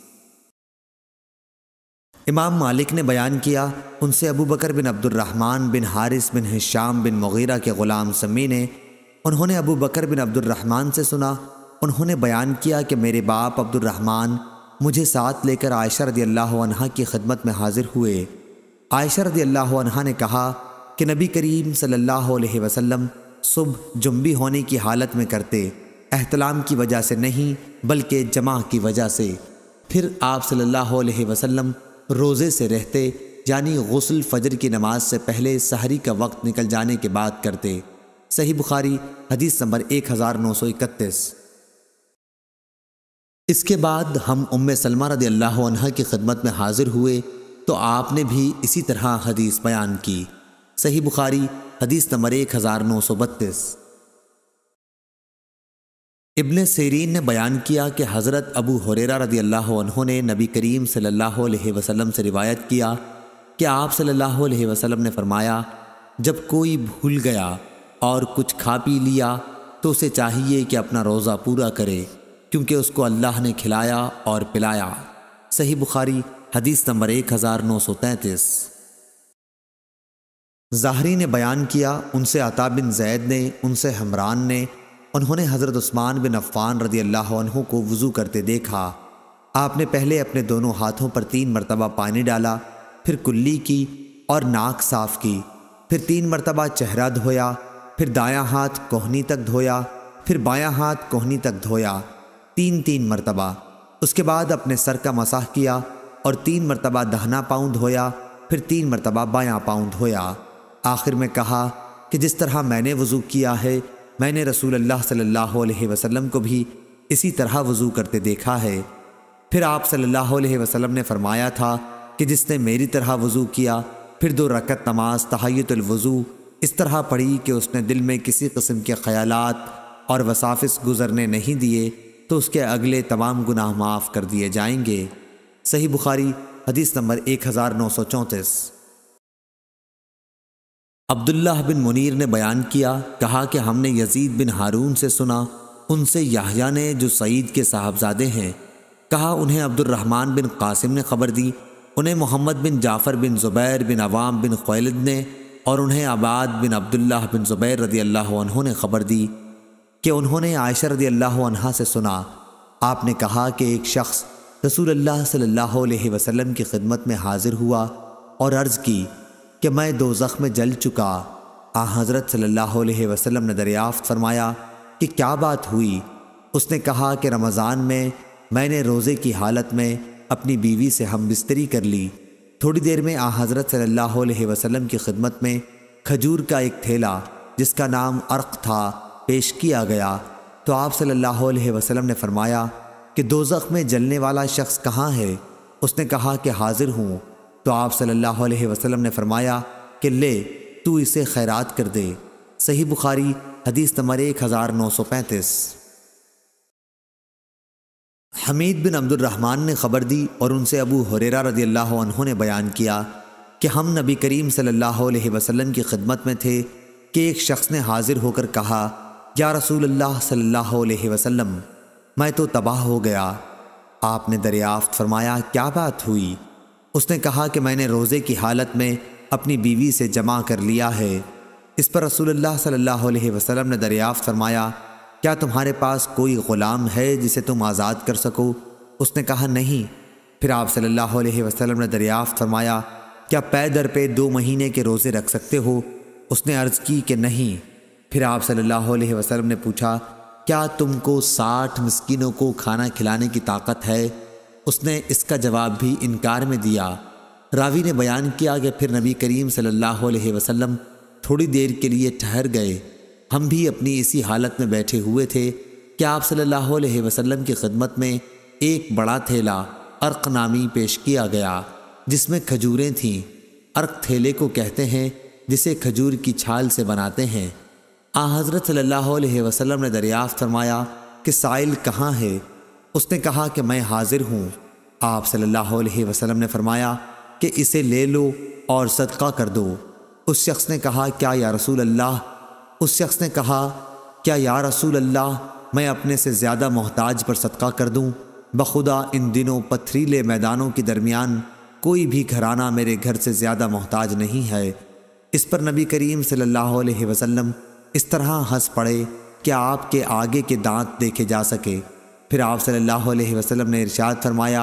इमाम मालिक ने बयान किया उनसे Abu Bakr bin Abdulrahman bin Harith bin Hisham bin Mughira के ग़ुलाम समी ने उन्होंने अबू बकर बिन अब्दुलरहमान से सुना उन्होंने बयान किया कि मेरे बाप अब्दुलरहमान मुझे साथ लेकर आयशा रदी अल्लाह की खदमत में हाजिर हुए आयशा रदी अल्लाह ने कहा कि नबी करीम सल्लल्लाहु अलैहि वसल्लम सुबह जुम्बी होने की हालत में करते अहतलाम की वजह से नहीं बल्कि जमा की वजह से फिर आप सल्लल्लाहु अलैहि वसल्लम रोज़े से रहते यानी गसल फजर की नमाज से पहले सहरी का वक्त निकल जाने के बाद करते सही बुखारी हदीस नंबर एक हज़ार नौ सौ इकतीस इसके बाद हम उम सलमा रदी अल्लाह की खिदमत में हाजिर हुए तो आपने भी इसी तरह हदीस बयान की सही बुखारी हदीस नंबर एक हज़ार नौ सौ बत्तीस इबन सरीन ने बयान किया कि हज़रत अबू हुरेरा रदी अल्लाह ने नबी करीम सल्लल्लाहु अलैहि वसल्लम से रिवायत किया कि आप सल्लल्लाहु अलैहि वसल्लम ने फरमाया जब कोई भूल गया और कुछ खा पी लिया तो उसे चाहिए कि अपना रोज़ा पूरा करे क्योंकि उसको अल्लाह ने खिलाया और पिलाया सही बुखारी हदीस नंबर एक हज़ार नौ सौ ज़ाहरी ने बयान किया उनसे अता बिन जैद ने उनसे हमरान ने उन्होंने हज़रत उस्मान बिन अफ़ान रदी अल्लाह को वज़ू करते देखा आपने पहले अपने दोनों हाथों पर तीन मरतबा पानी डाला फिर कुल्ली की और नाक साफ़ की फिर तीन मरतबा चेहरा धोया फिर दायां हाथ कोहनी तक धोया फिर बायां हाथ कोहनी तक धोया तीन तीन मरतबा उसके बाद अपने सर का मसाह किया और तीन मरतबा दहना पाऊँ धोया फिर तीन मरतबा बायां पाऊँ धोया आखिर में कहा कि जिस तरह मैंने वज़ू किया है मैंने रसूल अल्लाह सल्लल्लाहु अलैहि वसल्लम को भी इसी तरह वज़ू करते देखा है फिर आप सल्लल्लाहु अलैहि वसल्लम ने फरमाया था कि जिसने मेरी तरह वज़ू किया फिर दो रकत नमाज तहैतुलवज़ू इस तरह पढ़ी कि उसने दिल में किसी कस्म के ख्याल और वसाफिस गुजरने नहीं दिए तो उसके अगले तमाम गुनाह माफ़ कर दिए जाएंगे सही बुखारी हदीस नंबर एक हज़ार नौ सौ चौंतीस अब्दुल्लाह बिन मुनीर ने बयान किया कहा कि हमने यजीद बिन हारून से सुना उनसे याहया ने जो सईद के साहबजादे हैं कहा उन्हें अब्दुलरहमान बिन कासिम ने खबर दी उन्हें मोहम्मद बिन जाफ़र बिन ज़ुबैर बिन अवाम बिन खैलद ने और उन्हें आबाद बिन अब्दुल्ला बिन ज़ुबैर रदी अल्लाह ने खबर दी कि उन्होंने आयशा रदी अल्लाह से सुना आपने कहा कि एक शख्स रसूल अल्लाह सल्लल्लाहु अलैहि वसल्लम की खिदमत में हाज़िर हुआ और अर्ज़ की कि मैं दो ज़ख्म जल चुका आ हज़रत सल्लल्लाहु अलैहि वसल्लम ने दरियाफ़्त फरमाया कि क्या बात हुई उसने कहा कि रमज़ान में मैंने रोज़े की हालत में अपनी बीवी से हम बिस्तरी कर ली थोड़ी देर में आ हज़रत सल्लल्लाहु अलैहि वसल्लम की खिदमत में खजूर का एक थैला जिसका नाम अर्क था पेश किया गया तो आप सल्लल्लाहु अलैहि वसल्लम ने फरमाया कि दोजख में जलने वाला शख्स कहाँ है उसने कहा कि हाजिर हूँ तो आप सल्लल्लाहु अलैहि वसल्लम ने फरमाया कि ले तू इसे खैरात कर दे सही बुखारी हदीस नंबर एक हज़ार नौ सौ पैंतीस हमीद बिन अब्दुलरहमान ने ख़बर दी और उनसे अबू हुरेरा रदी अल्लाह ने बयान किया कि हम नबी करीम सल्लल्लाहु अलैहि वसल्लम की खिदमत में थे कि एक शख्स ने हाजिर होकर कहा या रसूल अल्लाह सल्लल्लाहु अलैहि वसल्लम मैं तो तबाह हो गया आपने दरियाफ्त फरमाया क्या बात हुई उसने कहा कि मैंने रोज़े की हालत में अपनी बीवी से जमा कर लिया है इस पर रसूलुल्लाह सल्लल्लाहु अलैहि वसल्लम ने दरियाफ़त फरमाया क्या तुम्हारे पास कोई ग़ुलाम है जिसे तुम आज़ाद कर सको उसने कहा नहीं फिर आप सल्लल्लाहु अलैहि वसल्लम ने दरियाफ़त फरमाया क्या पै दर पे दो महीने के रोज़े रख सकते हो उसने अर्ज़ की कि नहीं फिर आप सल्लल्लाहु अलैहि वसल्लम ने पूछा क्या तुमको साठ मस्किनों को खाना खिलाने की ताकत है उसने इसका जवाब भी इनकार में दिया रावी ने बयान किया कि फिर नबी करीम सल्लल्लाहु अलैहि वसल्लम थोड़ी देर के लिए ठहर गए हम भी अपनी इसी हालत में बैठे हुए थे कि आप सल्लल्लाहु अलैहि वसल्लम की खिदमत में एक बड़ा थैला अर्क नामी पेश किया गया जिसमें खजूरें थीं अर्क थैले को कहते हैं जिसे खजूर की छाल से बनाते हैं आ हज़रत सल्लल्लाहु अलैहि वसल्लम ने दरियाफ्त फरमाया कि साइल कहाँ है उसने कहा कि मैं हाजिर हूँ आप सल्लल्लाहु अलैहि वसल्लम ने फरमाया कि इसे ले लो और सदका कर दो उस शख्स ने कहा क्या या रसूल अल्लाह उस शख्स ने कहा क्या या रसूल अल्लाह मैं अपने से ज़्यादा मोहताज पर सदका कर दूँ बखुदा इन दिनों पथरीले मैदानों के दरमियान कोई भी घराना मेरे घर से ज़्यादा मोहताज नहीं है इस पर नबी करीम सल्लल्लाहु अलैहि वसल्लम इस तरह हंस पड़े कि आपके आगे के दांत देखे जा सके फिर आप सल्लल्लाहु अलैहि वसल्लम ने इरशाद फरमाया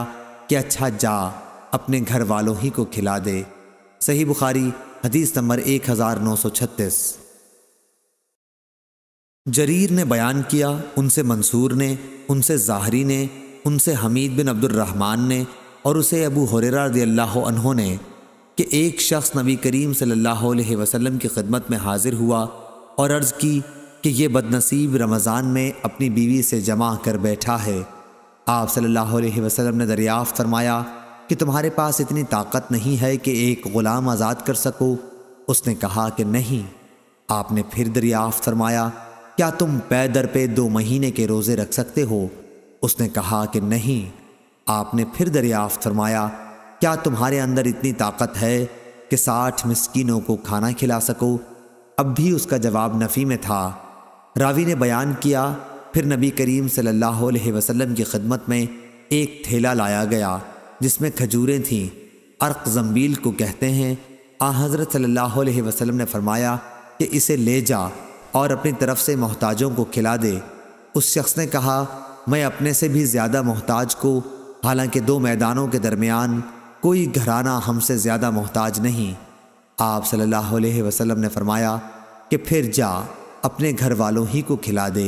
कि अच्छा जा अपने घर वालों ही को खिला दे सही बुखारी हदीस नंबर एक हज़ार नौ सौ छत्तीस जरीर ने बयान किया उनसे मंसूर ने उनसे ज़ाहरी ने उनसे हमीद बिन अब्दुलरहमान ने और उसे अबू हुररा रदी अल्लाह ने कि एक शख्स नबी करीम सल्लल्लाहु अलैहि वसल्लम की खिदमत में हाज़िर हुआ और अर्ज़ की कि ये बदनसीब रमज़ान में अपनी बीवी से जमा कर बैठा है आप सल्लल्लाहु अलैहि वसल्लम ने दरियाफ़ फरमाया कि तुम्हारे पास इतनी ताकत नहीं है कि एक ग़ुलाम आज़ाद कर सको उसने कहा कि नहीं आपने फिर दरियाफ़ फरमाया क्या तुम पै दर पे दो महीने के रोज़े रख सकते हो उसने कहा कि नहीं आपने फिर दरियाफ़ फरमाया क्या तुम्हारे अंदर इतनी ताकत है कि साठ मस्किनों को खाना खिला सको अब भी उसका जवाब नफ़ी में था रावी ने बयान किया फिर नबी करीम सल्लल्लाहु अलैहि वसल्लम की खदमत में एक थैला लाया गया जिसमें खजूरें थीं अर्क जम्बील को कहते हैं आ हज़रत सल्लल्लाहु अलैहि वसल्लम ने फरमाया कि इसे ले जा और अपनी तरफ से मोहताजों को खिला दे उस शख्स ने कहा मैं अपने से भी ज़्यादा मोहताज को हालांकि दो मैदानों के दरमियान कोई घराना हमसे ज़्यादा मोहताज नहीं आप सल्लल्लाहु अलैहि वसल्लम ने फरमाया कि फिर जा अपने घर वालों ही को खिला दे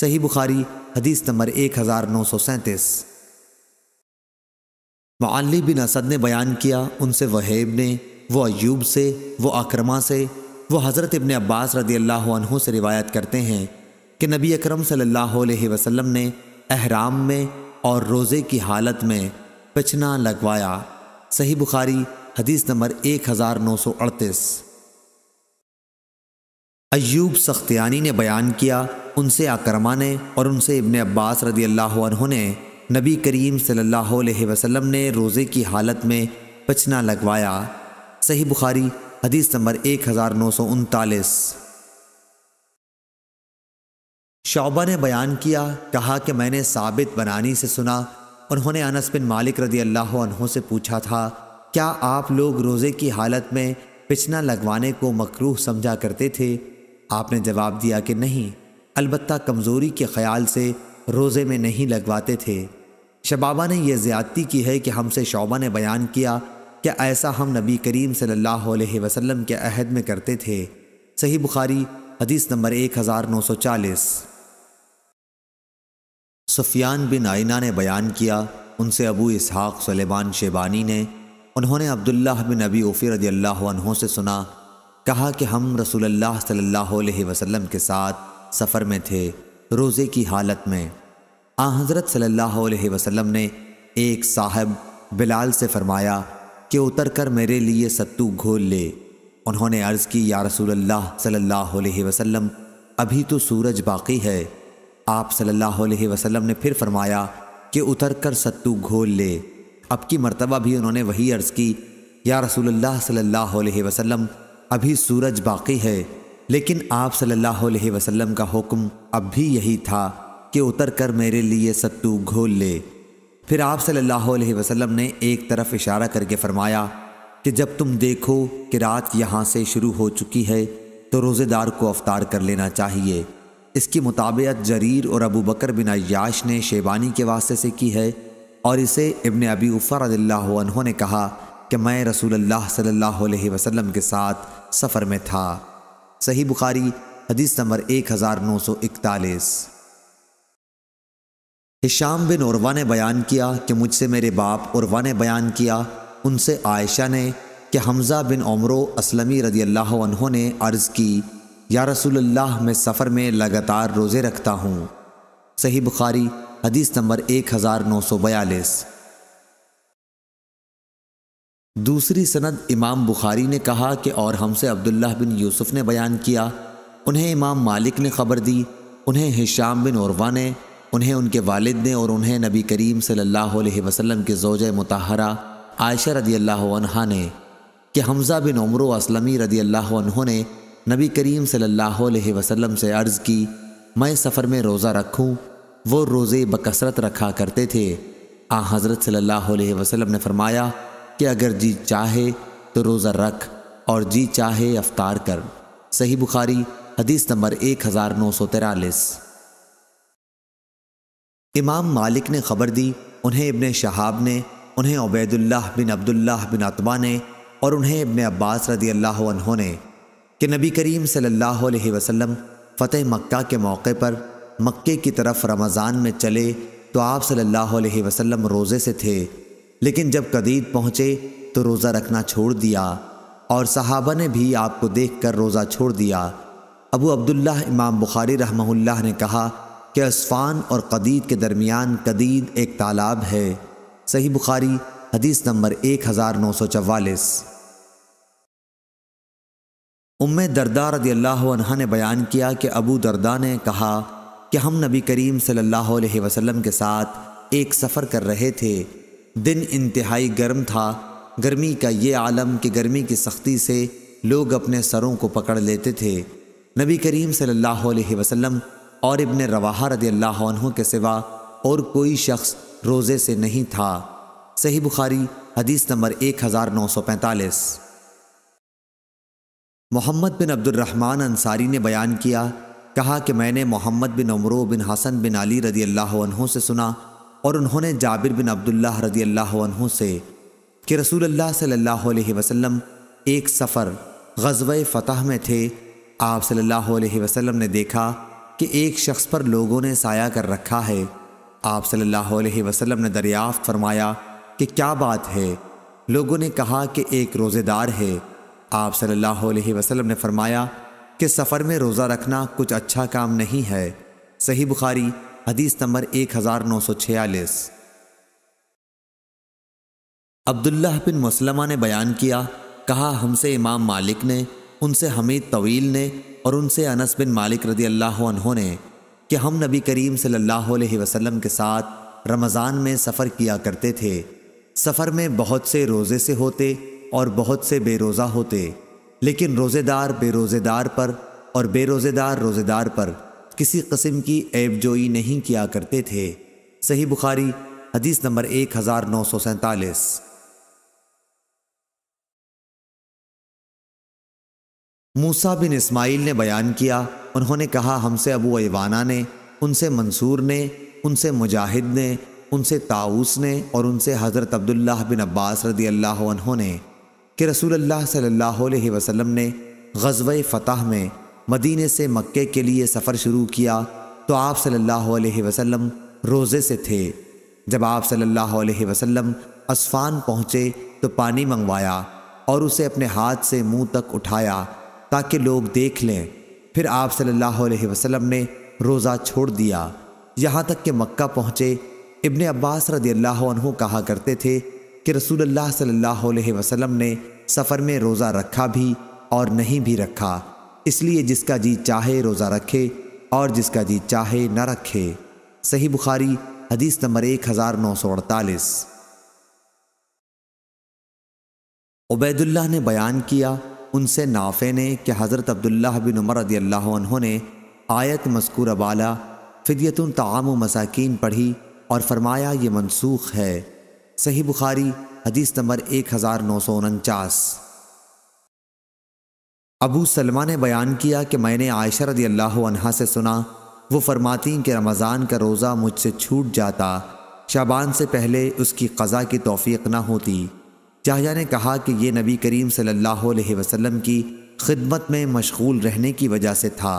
सही बुखारी हदीस नंबर एक हज़ार नौ सौ सैंतीस माली बिन असद ने बयान किया उनसे वहेब ने वो अयूब से वो अक्रमा से वो हज़रत इबन अब्बास रदी अल्लाह से रिवायत करते हैं कि नबी अकरम सल्लल्लाहु अलैहि वसल्लम ने अहराम में और रोज़े की हालत में पिछना लगवाया सही बुखारी हदीस नंबर एक हज़ार नौ सौ अड़तीस अयूब सख्तियानी ने बयान किया उनसे आक्रमा ने और उनसे इबन अब्बास रदी अल्लाह ने नबी करीम सल्लल्लाहु अलैहि वसल्लम ने रोज़े की हालत में पचना लगवाया सही बुखारी हदीस नंबर एक हज़ार नौ सौ उनतालीस शौबा ने बयान किया कहा कि मैंने साबित बनानी से सुना उन्होंने अनस बिन मालिक रदी अल्लाह से पूछा था क्या आप लोग रोज़े की हालत में पिछना लगवाने को मकरूह समझा करते थे आपने जवाब दिया कि नहीं अलबत् कमज़ोरी के ख्याल से रोज़े में नहीं लगवाते थे शबाबा ने यह ज़्यादती की है कि हमसे शोबा ने बयान किया कि ऐसा हम नबी करीम सल्ला वसलम के अहद में करते थे सही बुखारी हदीस नंबर एक हज़ार नौ सौ चालीस सुफियान बिन आइना ने बयान किया उनसे अबू इसहाक़ सलेमान शेबानी ने उन्होंने अब्दुल्ला बिन नबी उफ़ी रदी अल्लाह से सुना कहा कि हम रसूलुल्लाह सल्लल्लाहु अलैहि वसल्लम के साथ सफ़र में थे रोज़े की हालत में आ हज़रत सल्लल्लाहु अलैहि वसल्लम ने एक साहब बिलाल से फ़रमाया कि उतर कर मेरे लिए सत्तू घोल ले उन्होंने अर्ज़ की या रसूलुल्लाह सल्लल्लाहु अलैहि वसल्लम अभी तो सूरज बाकी है आप सल्लल्लाहु अलैहि वसल्लम ने फिर फरमाया कि उतर कर सत्तू घोल ले अब की मरतबा भी उन्होंने वही अर्ज़ की या रसूल सल्लल्लाहु अलैहि वसल्लम अभी सूरज बाकी है लेकिन आप सल्लल्लाहु अलैहि वसल्लम का हुक्म अब भी यही था कि उतर कर मेरे लिए सत्तू घोल ले फिर आप सल्लल्लाहु अलैहि वसल्लम ने एक तरफ इशारा करके फरमाया कि जब तुम देखो कि रात यहाँ से शुरू हो चुकी है तो रोज़ेदार को अवतार कर लेना चाहिए इसकी मुताबियत जरीर और अबू बकर बिन अय्याश ने शेबानी के वास्ते से की है और इसे इबन अबी उफ़र ने कहा कि मैं रसूल अल्लाह सल्लल्लाहु अलैहि वसल्लम के साथ सफ़र में था सही बुखारी हदीस नंबर एक हज़ार नौ सौ इकतालीस हिशाम बिन उर्वा ने बयान किया कि मुझसे मेरे बाप उर्वा ने बयान किया उनसे आयशा ने कि हमज़ा बिन उमरो असलमी रजी अल्लाह ने अर्ज़ की या रसूलुल्लाह मैं सफ़र में लगातार रोज़े रखता हूँ सही बुखारी हदीस नंबर एक हज़ार नौ सौ बयालीस दूसरी सनद इमाम बुखारी ने कहा कि और हमसे अब्दुल्लाह बिन यूसुफ ने बयान किया उन्हें इमाम मालिक ने खबर दी उन्हें हिशाम बिन औरवा ने उन्हें उनके वालिद ने और उन्हें नबी करीम सल्लल्लाहु अलैहि वसल्लम के जोज मतहरा आयशा रदी अल्लाह ने कि हमज़ा बिन उमर असलमी रदी अल्लाह ने नबी करीम सल्लल्लाहु अलैहि वसल्लम से अर्ज़ की मैं सफ़र में रोज़ा रखूँ वो रोज़े बकसरत रखा करते थे आ हज़रत सल्लल्लाहु अलैहि वसल्लम ने फरमाया कि अगर जी चाहे तो रोज़ा रख और जी चाहे अफ्तार कर सही बुखारी हदीस नंबर एक हज़ार नौ सौ तिरालीस इमाम मालिक ने खबर दी उन्हें इबन शहाब ने उन्हें उबैदुल्लाह बिन अब्दुल्लाह बिन अतबा ने और उन्हें इबन अब्बास रदी अल्लाह ने कि नबी करीम सल्लल्लाहु अलैहि वसल्लम फ़तेह मक्का के मौके पर मक्के की तरफ रमज़ान में चले तो आप सल्लल्लाहु अलैहि वसल्लम रोज़े से थे लेकिन जब कदीद पहुंचे तो रोज़ा रखना छोड़ दिया और सहाबा ने भी आपको देख कर रोज़ा छोड़ दिया अबू अब्दुल्ला इमाम बुखारी रहमहुल्लाह ने कहा कि असफ़ान और कदीद के दरमियान कदीद एक तालाब है सही बुखारी हदीस नंबर एक हज़ार नौ सौ चवालीस उम दरदा रदी ने बयान किया कि अबू दरदा ने कहा कि हम नबी करीम सल्लल्लाहु अलैहि वसल्लम के साथ एक सफ़र कर रहे थे दिन इंतहाई गर्म था गर्मी का ये आलम कि गर्मी की सख्ती से लोग अपने सरों को पकड़ लेते थे नबी करीम सल्लल्लाहु अलैहि वसल्लम और इबन रवाहा रदी अल्लाह के सिवा और कोई शख्स रोज़े से नहीं था सही बुखारी हदीस नंबर एक हज़ार नौ सौ पैंतालीस मोहम्मद बिन अब्दुलरहमान अंसारी ने बयान किया कहा कि मैंने मोहम्मद बिन उमरो बिन हसन बिन अली रदी अल्लाह से सुना और उन्होंने जाबिर बिन अब्दुल्ला रदी अल्लाह से कि रसूल अल्लाह सल्लल्लाहु अलैहि वसल्लम एक सफ़र गजवे फ़तह में थे आप सल्लल्लाहु अलैहि वसल्लम ने देखा कि एक शख्स पर लोगों ने साया कर रखा है आप सल्लल्लाहु अलैहि वसल्लम ने दरियाफ़त फरमाया कि क्या बात है लोगों ने कहा कि एक रोज़ेदार है आप सल्लल्लाहु अलैहि वसल्लम ने फरमाया कि सफ़र में रोज़ा रखना कुछ अच्छा काम नहीं है सही बुखारी हदीस नंबर एक हज़ार नौ सौ छियालीस अब्दुल्लाह बिन मुसलमा ने बयान किया कहा हमसे इमाम मालिक ने उनसे हमीद तवील ने और उनसे अनस बिन मालिक रदी अल्लाह ने कि हम नबी करीम सल्लल्लाहु अलैहि वसल्लम के साथ रमज़ान में सफ़र किया करते थे सफ़र में बहुत से रोज़े से होते और बहुत से बेरोज़ा होते लेकिन रोज़ेदार बेरोज़ेदार पर और बेरोज़ेदार रोज़ेदार पर किसी कस्म की ऐब जोई नहीं किया करते थे सही बुखारी हदीस नंबर एक हज़ार नौ सौ सैंतालीस मूसा बिन इस्माइल ने बयान किया उन्होंने कहा हमसे अबू ऐवाना ने उनसे मंसूर ने उनसे मुजाहिद ने उनसे ताऊस ने और उनसे हज़रत अब्दुल्ला बिन अब्बास रदी अल्लाह ने कि रसूल अल्लाह सल्लल्लाहु अलैहि वसल्लम ने गजब फ़तह में मदीने से मक्के के लिए सफ़र शुरू किया तो आप सल्लल्लाहु अलैहि वसल्लम रोज़े से थे जब आप सल्लल्लाहु अलैहि वसल्लम असफान पहुँचे तो पानी मंगवाया और उसे अपने हाथ से मुंह तक उठाया ताकि लोग देख लें फिर आप सल्लल्लाहु अलैहि वसल्लम ने रोज़ा छोड़ दिया यहाँ तक कि मक्का पहुँचे इब्ने अब्बास रदी अल्लाह कहा करते थे कि रसूल सल्लल्लाहु अलैहि वसल्लम ने सफ़र में रोज़ा रखा भी और नहीं भी रखा इसलिए जिसका जी चाहे रोज़ा रखे और जिसका जी चाहे न रखे सही बुखारी हदीस नंबर एक हज़ार नौ सौ अड़तालीस उबैदुल्ला ने बयान किया उनसे नाफे ने कि हज़रत अब्दुल्ला बिन उमर रदी अल्लाह ने आयत मस्कूर बाला फ़िदियतुन तमाम मसाकिन पढ़ी और फरमाया ये मनसूख है सही बुखारी हदीस नंबर एक हज़ार नौ सौ उनचास अबू सलमा ने बयान किया कि मैंने आयशा रदी अल्लाह से सुना वो फरमाती कि रमज़ान का रोज़ा मुझसे छूट जाता शाबान से पहले उसकी कज़ा की तोफ़ी ना होती जाहिया ने कहा कि यह नबी करीम सल्लल्लाहु अलैहि वसल्लम की खिदमत में मशगूल रहने की वजह से था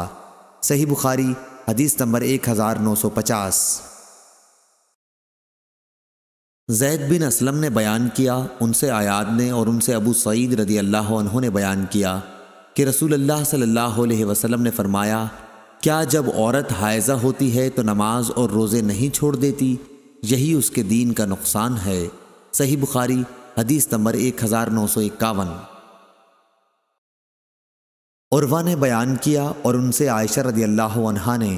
सही बुखारी हदीस नंबर एक हज़ार नौ सौ पचास जैद बिन असलम ने बयान किया उनसे आयाद ने और उनसे अबू सईद रदी अल्लाह ने बयान किया कि रसूल अल्लाह सल्लल्लाहु अलैहि वसल्लम ने फरमाया क्या जब औरत हायजा होती है तो नमाज और रोज़े नहीं छोड़ देती यही उसके दीन का नुकसान है सही बुखारी हदीस नंबर एक हज़ार नौ सौ इक्यावन औरवा ने बयान किया और उनसे आयशा रदी अल्लाह ने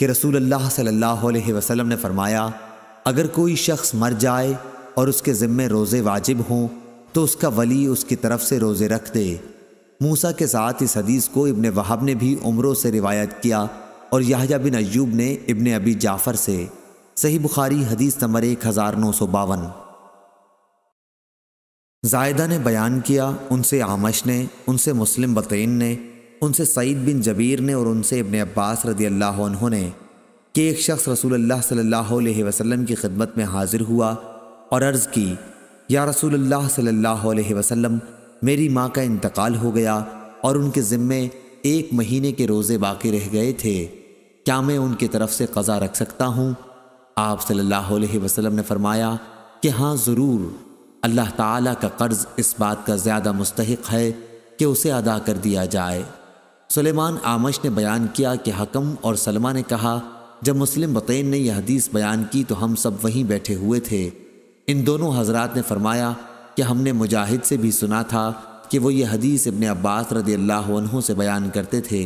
कि रसूल अल्लाह सल्लल्लाहु अलैहि वसल्लम ने फरमाया अगर कोई शख्स मर जाए और उसके ज़िम्मे रोज़े वाजिब हों तो उसका वली उसकी तरफ से रोज़े रख दे मूसा के साथ इस हदीस को इबन वहाब ने भी उम्रों से रिवायत किया और याहिया बिन अयूब ने इबन अबी जाफ़र से सही बुखारी हदीस नंबर एक हज़ार नौ सौ बावन जायदा ने बयान किया उनसे आमश ने उनसे मुस्लिम बतैन ने उनसे सईद बिन जबीर ने और उनसे इबन अब्बास रदी अल्लाह ने कि एक शख्स रसूल सल्लल्लाहु अलैहि वसल्लम की खिदमत में हाजिर हुआ और अर्ज़ की या रसूल सल्लल्लाहु अलैहि वसल्लम मेरी माँ का इंतकाल हो गया और उनके ज़िम्मे एक महीने के रोज़े बाकी रह गए थे क्या मैं उनकी तरफ से कज़ा रख सकता हूँ आप सल्लल्लाहु अलैहि वसल्लम ने फरमाया कि हाँ ज़रूर अल्लाह ताला का कर्ज़ इस बात का ज़्यादा मुस्तक है कि उसे अदा कर दिया जाए सुलेमान आमश ने बयान किया कि हकम और सलमा ने कहा जब मुस्लिम बतैन ने यह हदीस बयान की तो हम सब वहीं बैठे हुए थे इन दोनों हजरात ने फरमाया कि हमने मुजाहिद से भी सुना था कि वो ये हदीस इबन अब्बास रदी अल्लाह से बयान करते थे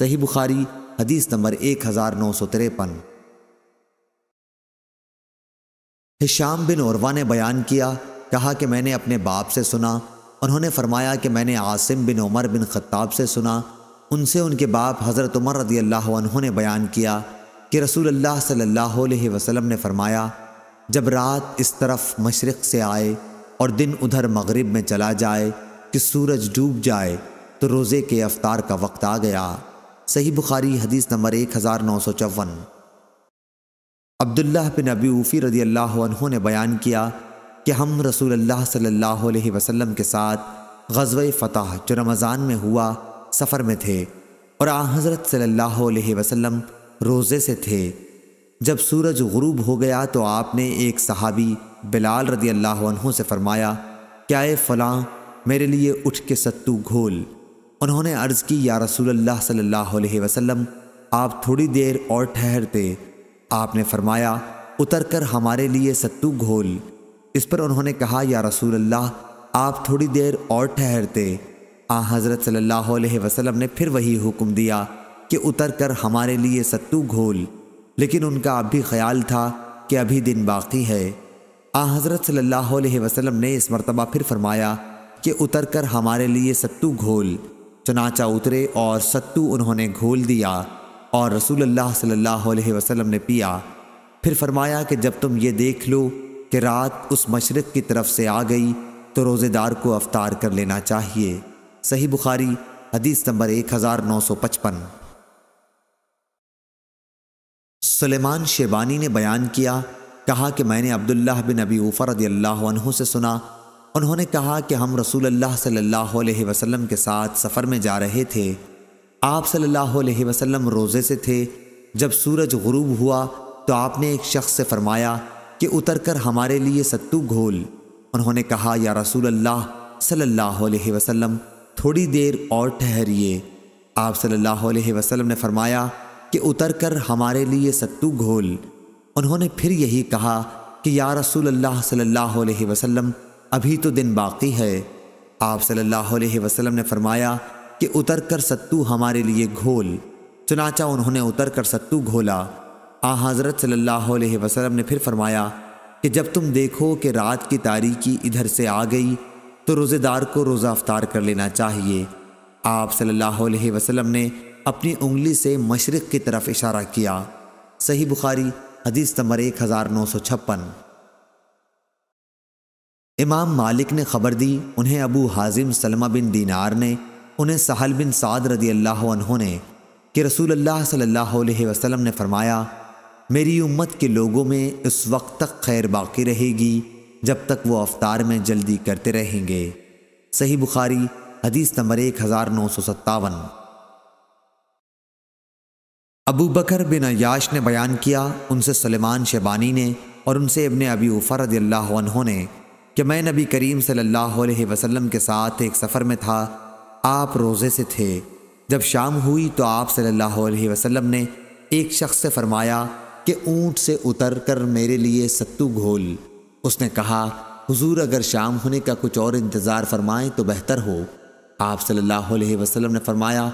सही बुखारी हदीस नंबर एक हज़ार नौ सौ तिरपन हिशाम बिन औरवा ने बयान किया कहा कि मैंने अपने बाप से सुना उन्होंने फरमाया कि मैंने आसिम बिन उमर बिन ख़त्ताब से सुना उनसे उनके बाप हज़रत उमर रदी अल्लाह ने बयान किया कि रसूल अल्लाह सल्लल्लाहु अलैहि वसल्लम ने फरमाया जब रात इस तरफ मशरक़ से आए और दिन उधर मगरिब में चला जाए कि सूरज डूब जाए तो रोज़े के अफ्तार का वक्त आ गया सही बुखारी हदीस नंबर एक हज़ार नौ सौ चौवन अब्दुल्ला बिन नबी ऊफ़ी रदी अल्लाह ने बयान किया कि हम रसूल अल्लाह सल्लल्लाहु अलैहि वसल्लम के साथ गजब फ़तह जो रमज़ान में हुआ सफ़र में थे और आ हज़रत सल्लल्लाहु अलैहि वसल्लम रोज़े से थे जब सूरज गुरूब हो गया तो आपने एक सहाबी बिलाल रदी अल्लाह से फरमाया क्या फ़लाँ मेरे लिए उठ के सत्तू घोल उन्होंने अर्ज़ की या अल्लाह सल्लल्लाहु अलैहि वसल्लम आप थोड़ी देर और ठहरते आपने फरमाया उतर कर हमारे लिए सत्तू घोल इस पर उन्होंने कहा या रसूल अल्लाह आप थोड़ी देर और ठहरते आ हज़रत सल्लल्लाहु अलैहि वसल्लम ने फिर वही हुक्म दिया कि उतर कर हमारे लिए सत्तू घोल लेकिन उनका अब भी ख्याल था कि अभी दिन बाकी है आ हज़रत सल्लल्लाहु अलैहि वसल्लम ने इस मरतबा फिर फरमाया कि उतर कर हमारे लिए सत्तू घोल चनाचा उतरे और सत्तू उन्होंने घोल दिया और रसूल अल्लाह सल्लल्लाहु अलैहि वसल्लम ने पिया फिर फरमाया कि जब तुम ये देख लो कि रात उस मशरक़ की तरफ से आ गई तो रोज़ेदार को अवतार कर लेना चाहिए सही बुखारी हदीस नंबर एक हज़ार नौ सौ पचपन सुलेमान शेबानी ने बयान किया कहा कि मैंने अब्दुल्लाह बिन अबी ऊफ़र रदील्ला से सुना उन्होंने कहा कि हम रसूल अल्लाह सल्लल्लाहु अलैहि वसल्लम के साथ सफ़र में जा रहे थे आप सल्लल्लाहु अलैहि वसल्लम रोज़े से थे जब सूरज गरूब हुआ तो आपने एक शख्स से फरमाया कि उतर कर हमारे लिए सत्तू घोल उन्होंने कहा या रसूल अल्लाह सल्लल्लाहु अलैहि वसल्लम थोड़ी देर और ठहरिए आप सल्लल्लाहु अलैहि वसल्लम ने फरमाया कि उतर कर हमारे लिए सत्तू घोल उन्होंने फिर यही कहा कि या रसूल अल्लाह सल्लल्लाहु अलैहि वसल्लम अभी तो दिन बाकी है आप सल्लल्लाहु अलैहि वसल्लम ने फरमाया कि उतर कर सत्तू हमारे लिए घोल चुनाचा उन्होंने उतर कर सत्तू घोला आ हज़रत सल्लल्लाहु अलैहि वसल्लम ने फिर फरमाया कि जब तुम देखो कि रात की तारीकी इधर से आ गई तो रोज़ेदार को रोज़ा अफ्तार कर लेना चाहिए आप सल्लल्लाहु अलैहि वसल्लम ने अपनी उंगली से मशरक़ की तरफ इशारा किया सही बुखारी हदीस नंबर एक हज़ार नौ सौ छप्पन इमाम मालिक ने खबर दी उन्हें अबू हाजिम सलमा बिन दीनार ने उन्हें सहल बिन साद रदी अल्लाह ने कि रसूल अल्लाह सल्लल्लाहु अलैहि वसल्लम ने फरमाया मेरी उम्मत के लोगों में उस वक्त तक खैर बाकी रहेगी जब तक वो अवतार में जल्दी करते रहेंगे सही बुखारी हदीस नंबर एक हज़ार नौ सौ सत्तावन अबू बकर बिन अयाश ने बयान किया उनसे सलेमान शेबानी ने और उनसे इबन अबी उफ़र ने कि मैं नबी करीम सल्लल्लाहु अलैहि वसल्लम के साथ एक सफ़र में था आप रोज़े से थे जब शाम हुई तो आप सल्लल्लाहु अलैहि वसल्लम ने एक शख्स से फरमाया कि ऊँट से उतर कर मेरे लिए सत्तू घोल उसने कहा हुजूर अगर शाम होने का कुछ और इंतज़ार फरमाएं तो बेहतर हो आप सल्लल्लाहु अलैहि वसल्लम ने फरमाया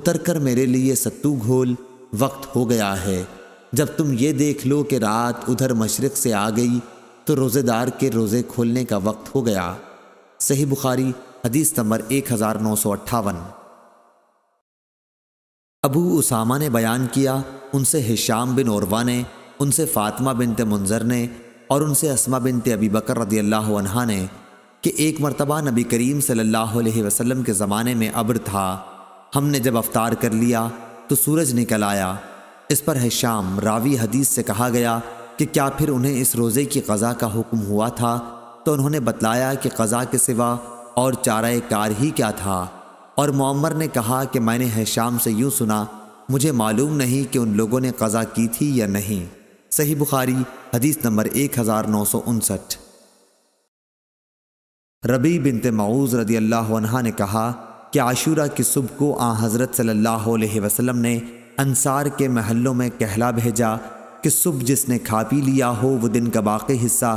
उतर कर मेरे लिए सत्तू घोल वक्त हो गया है जब तुम ये देख लो कि रात उधर मशरक़ से आ गई तो रोज़ेदार के रोज़े खोलने का वक्त हो गया सही बुखारी हदीस नंबर एक हज़ार नौ सौ अट्ठावन अबू उसामा ने बयान किया उनसे हिशाम बिन औरवा ने उनसे फ़ातिमा बिनते मुंजर ने और उनसे असमा बिनते अबी बकर रदी अल्लाह ने कि एक मरतबा नबी करीम सल्ला अलैहि के ज़माने में अब्र था हमने जब अवतार कर लिया तो सूरज निकल आया इस पर है शाम रावी हदीस से कहा गया कि क्या फिर उन्हें इस रोज़े की कज़ा का हुक्म हुआ था तो उन्होंने बतलाया कि कज़ा के सिवा और चारा कार ही क्या था और मम्मर ने कहा कि मैंने है शाम से यूँ सुना मुझे मालूम नहीं कि उन लोगों ने कज़ा की थी या नहीं सही बुखारी हदीस नंबर एक हज़ार नौ सौ उनसठ रबी बिनते मऊज़ रदी अल्लाह ने कहा कि आशूरा की सुबह को आ हज़रत सल्लल्लाहु अलैहि वसल्लम ने अंसार के महलों में कहला भेजा कि सुबह जिसने खा पी लिया हो वो दिन का बाकी हिस्सा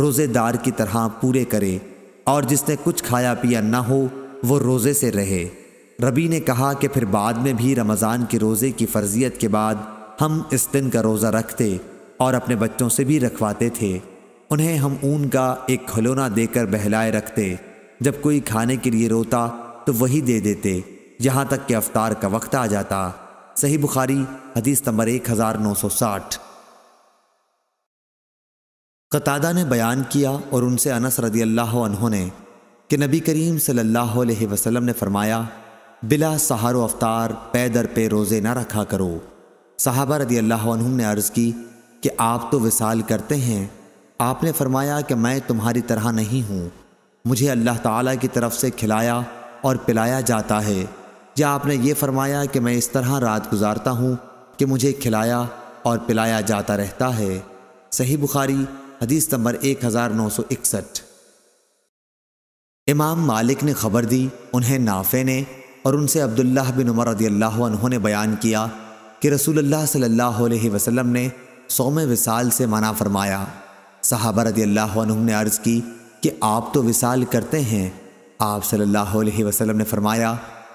रोज़ेदार की तरह पूरे करे और जिसने कुछ खाया पिया ना हो वो रोज़े से रहे रबी ने कहा कि फिर बाद में भी रमज़ान के रोज़े की फ़र्जियत के बाद हम इस दिन का रोज़ा रखते और अपने बच्चों से भी रखवाते थे उन्हें हम ऊन का एक खलौना देकर बहलाए रखते जब कोई खाने के लिए रोता तो वही दे देते जहां तक कि अवतार का वक्त आ जाता सही बुखारी हदीस नंबर एक हज़ार नौ सौ साठ कतादा ने बयान किया और उनसे अनस रदी अल्लाह ने कि नबी करीम सल्लल्लाहु अलैहि वसल्लम ने फरमाया बिला सहारो अवतार पैदर पे रोज़े ना रखा करो साहबा रदी अल्लाह ने अर्ज़ की कि आप तो विसाल करते हैं आपने फरमाया कि मैं तुम्हारी तरह नहीं हूँ मुझे अल्लाह ताला की तरफ से खिलाया और पिलाया जाता है या आपने ये फरमाया कि मैं इस तरह रात गुजारता हूँ कि मुझे खिलाया और पिलाया जाता रहता है सही बुखारी हदीस नंबर एक हज़ार नौ सौ इकसठ इमाम मालिक ने खबर दी उन्हें नाफे ने और उनसे अब्दुल्लाह बिन उमर रदील्ला ने बयान किया कि रसूल सल्लल्लाहु अलैहि वसल्लम ने सौम विसाल से मना फरमाया साहबा रदील्ला ने अर्ज़ की कि आप तो विसाल करते हैं आप सल्लल्लाहु अलैहि वसल्लम ने फरमाया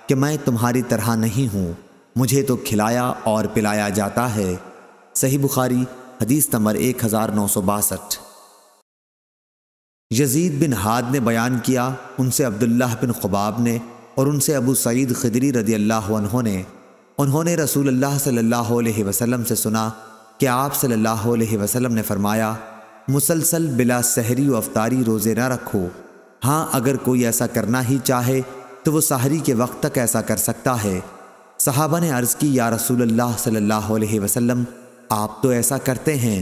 कि मैं तुम्हारी तरह नहीं हूँ मुझे तो खिलाया और पिलाया जाता है सही बुखारी हदीस नंबर एक हज़ार नौ सौ बासठ यजीद बिन हाद ने बयान किया उनसे अब्दुल्लाह बिन खुबाब ने और उनसे अबू सईद खदरी रदी अल्लाह ने उन्होंने रसूल अल्लाह सल्लल्लाहु अलैहि वसल्लम से सुना कि आप सल्लल्लाहु अलैहि वसल्लम ने फरमाया मुसलसल बिला सहरी व अफ्तारी रोज़े न रखो हाँ अगर कोई ऐसा करना ही चाहे तो वो सहरी के वक्त तक ऐसा कर सकता है सहाबा ने अर्ज़ की या अल्लाह सल्लल्लाहु अलैहि वसल्लम आप तो ऐसा करते हैं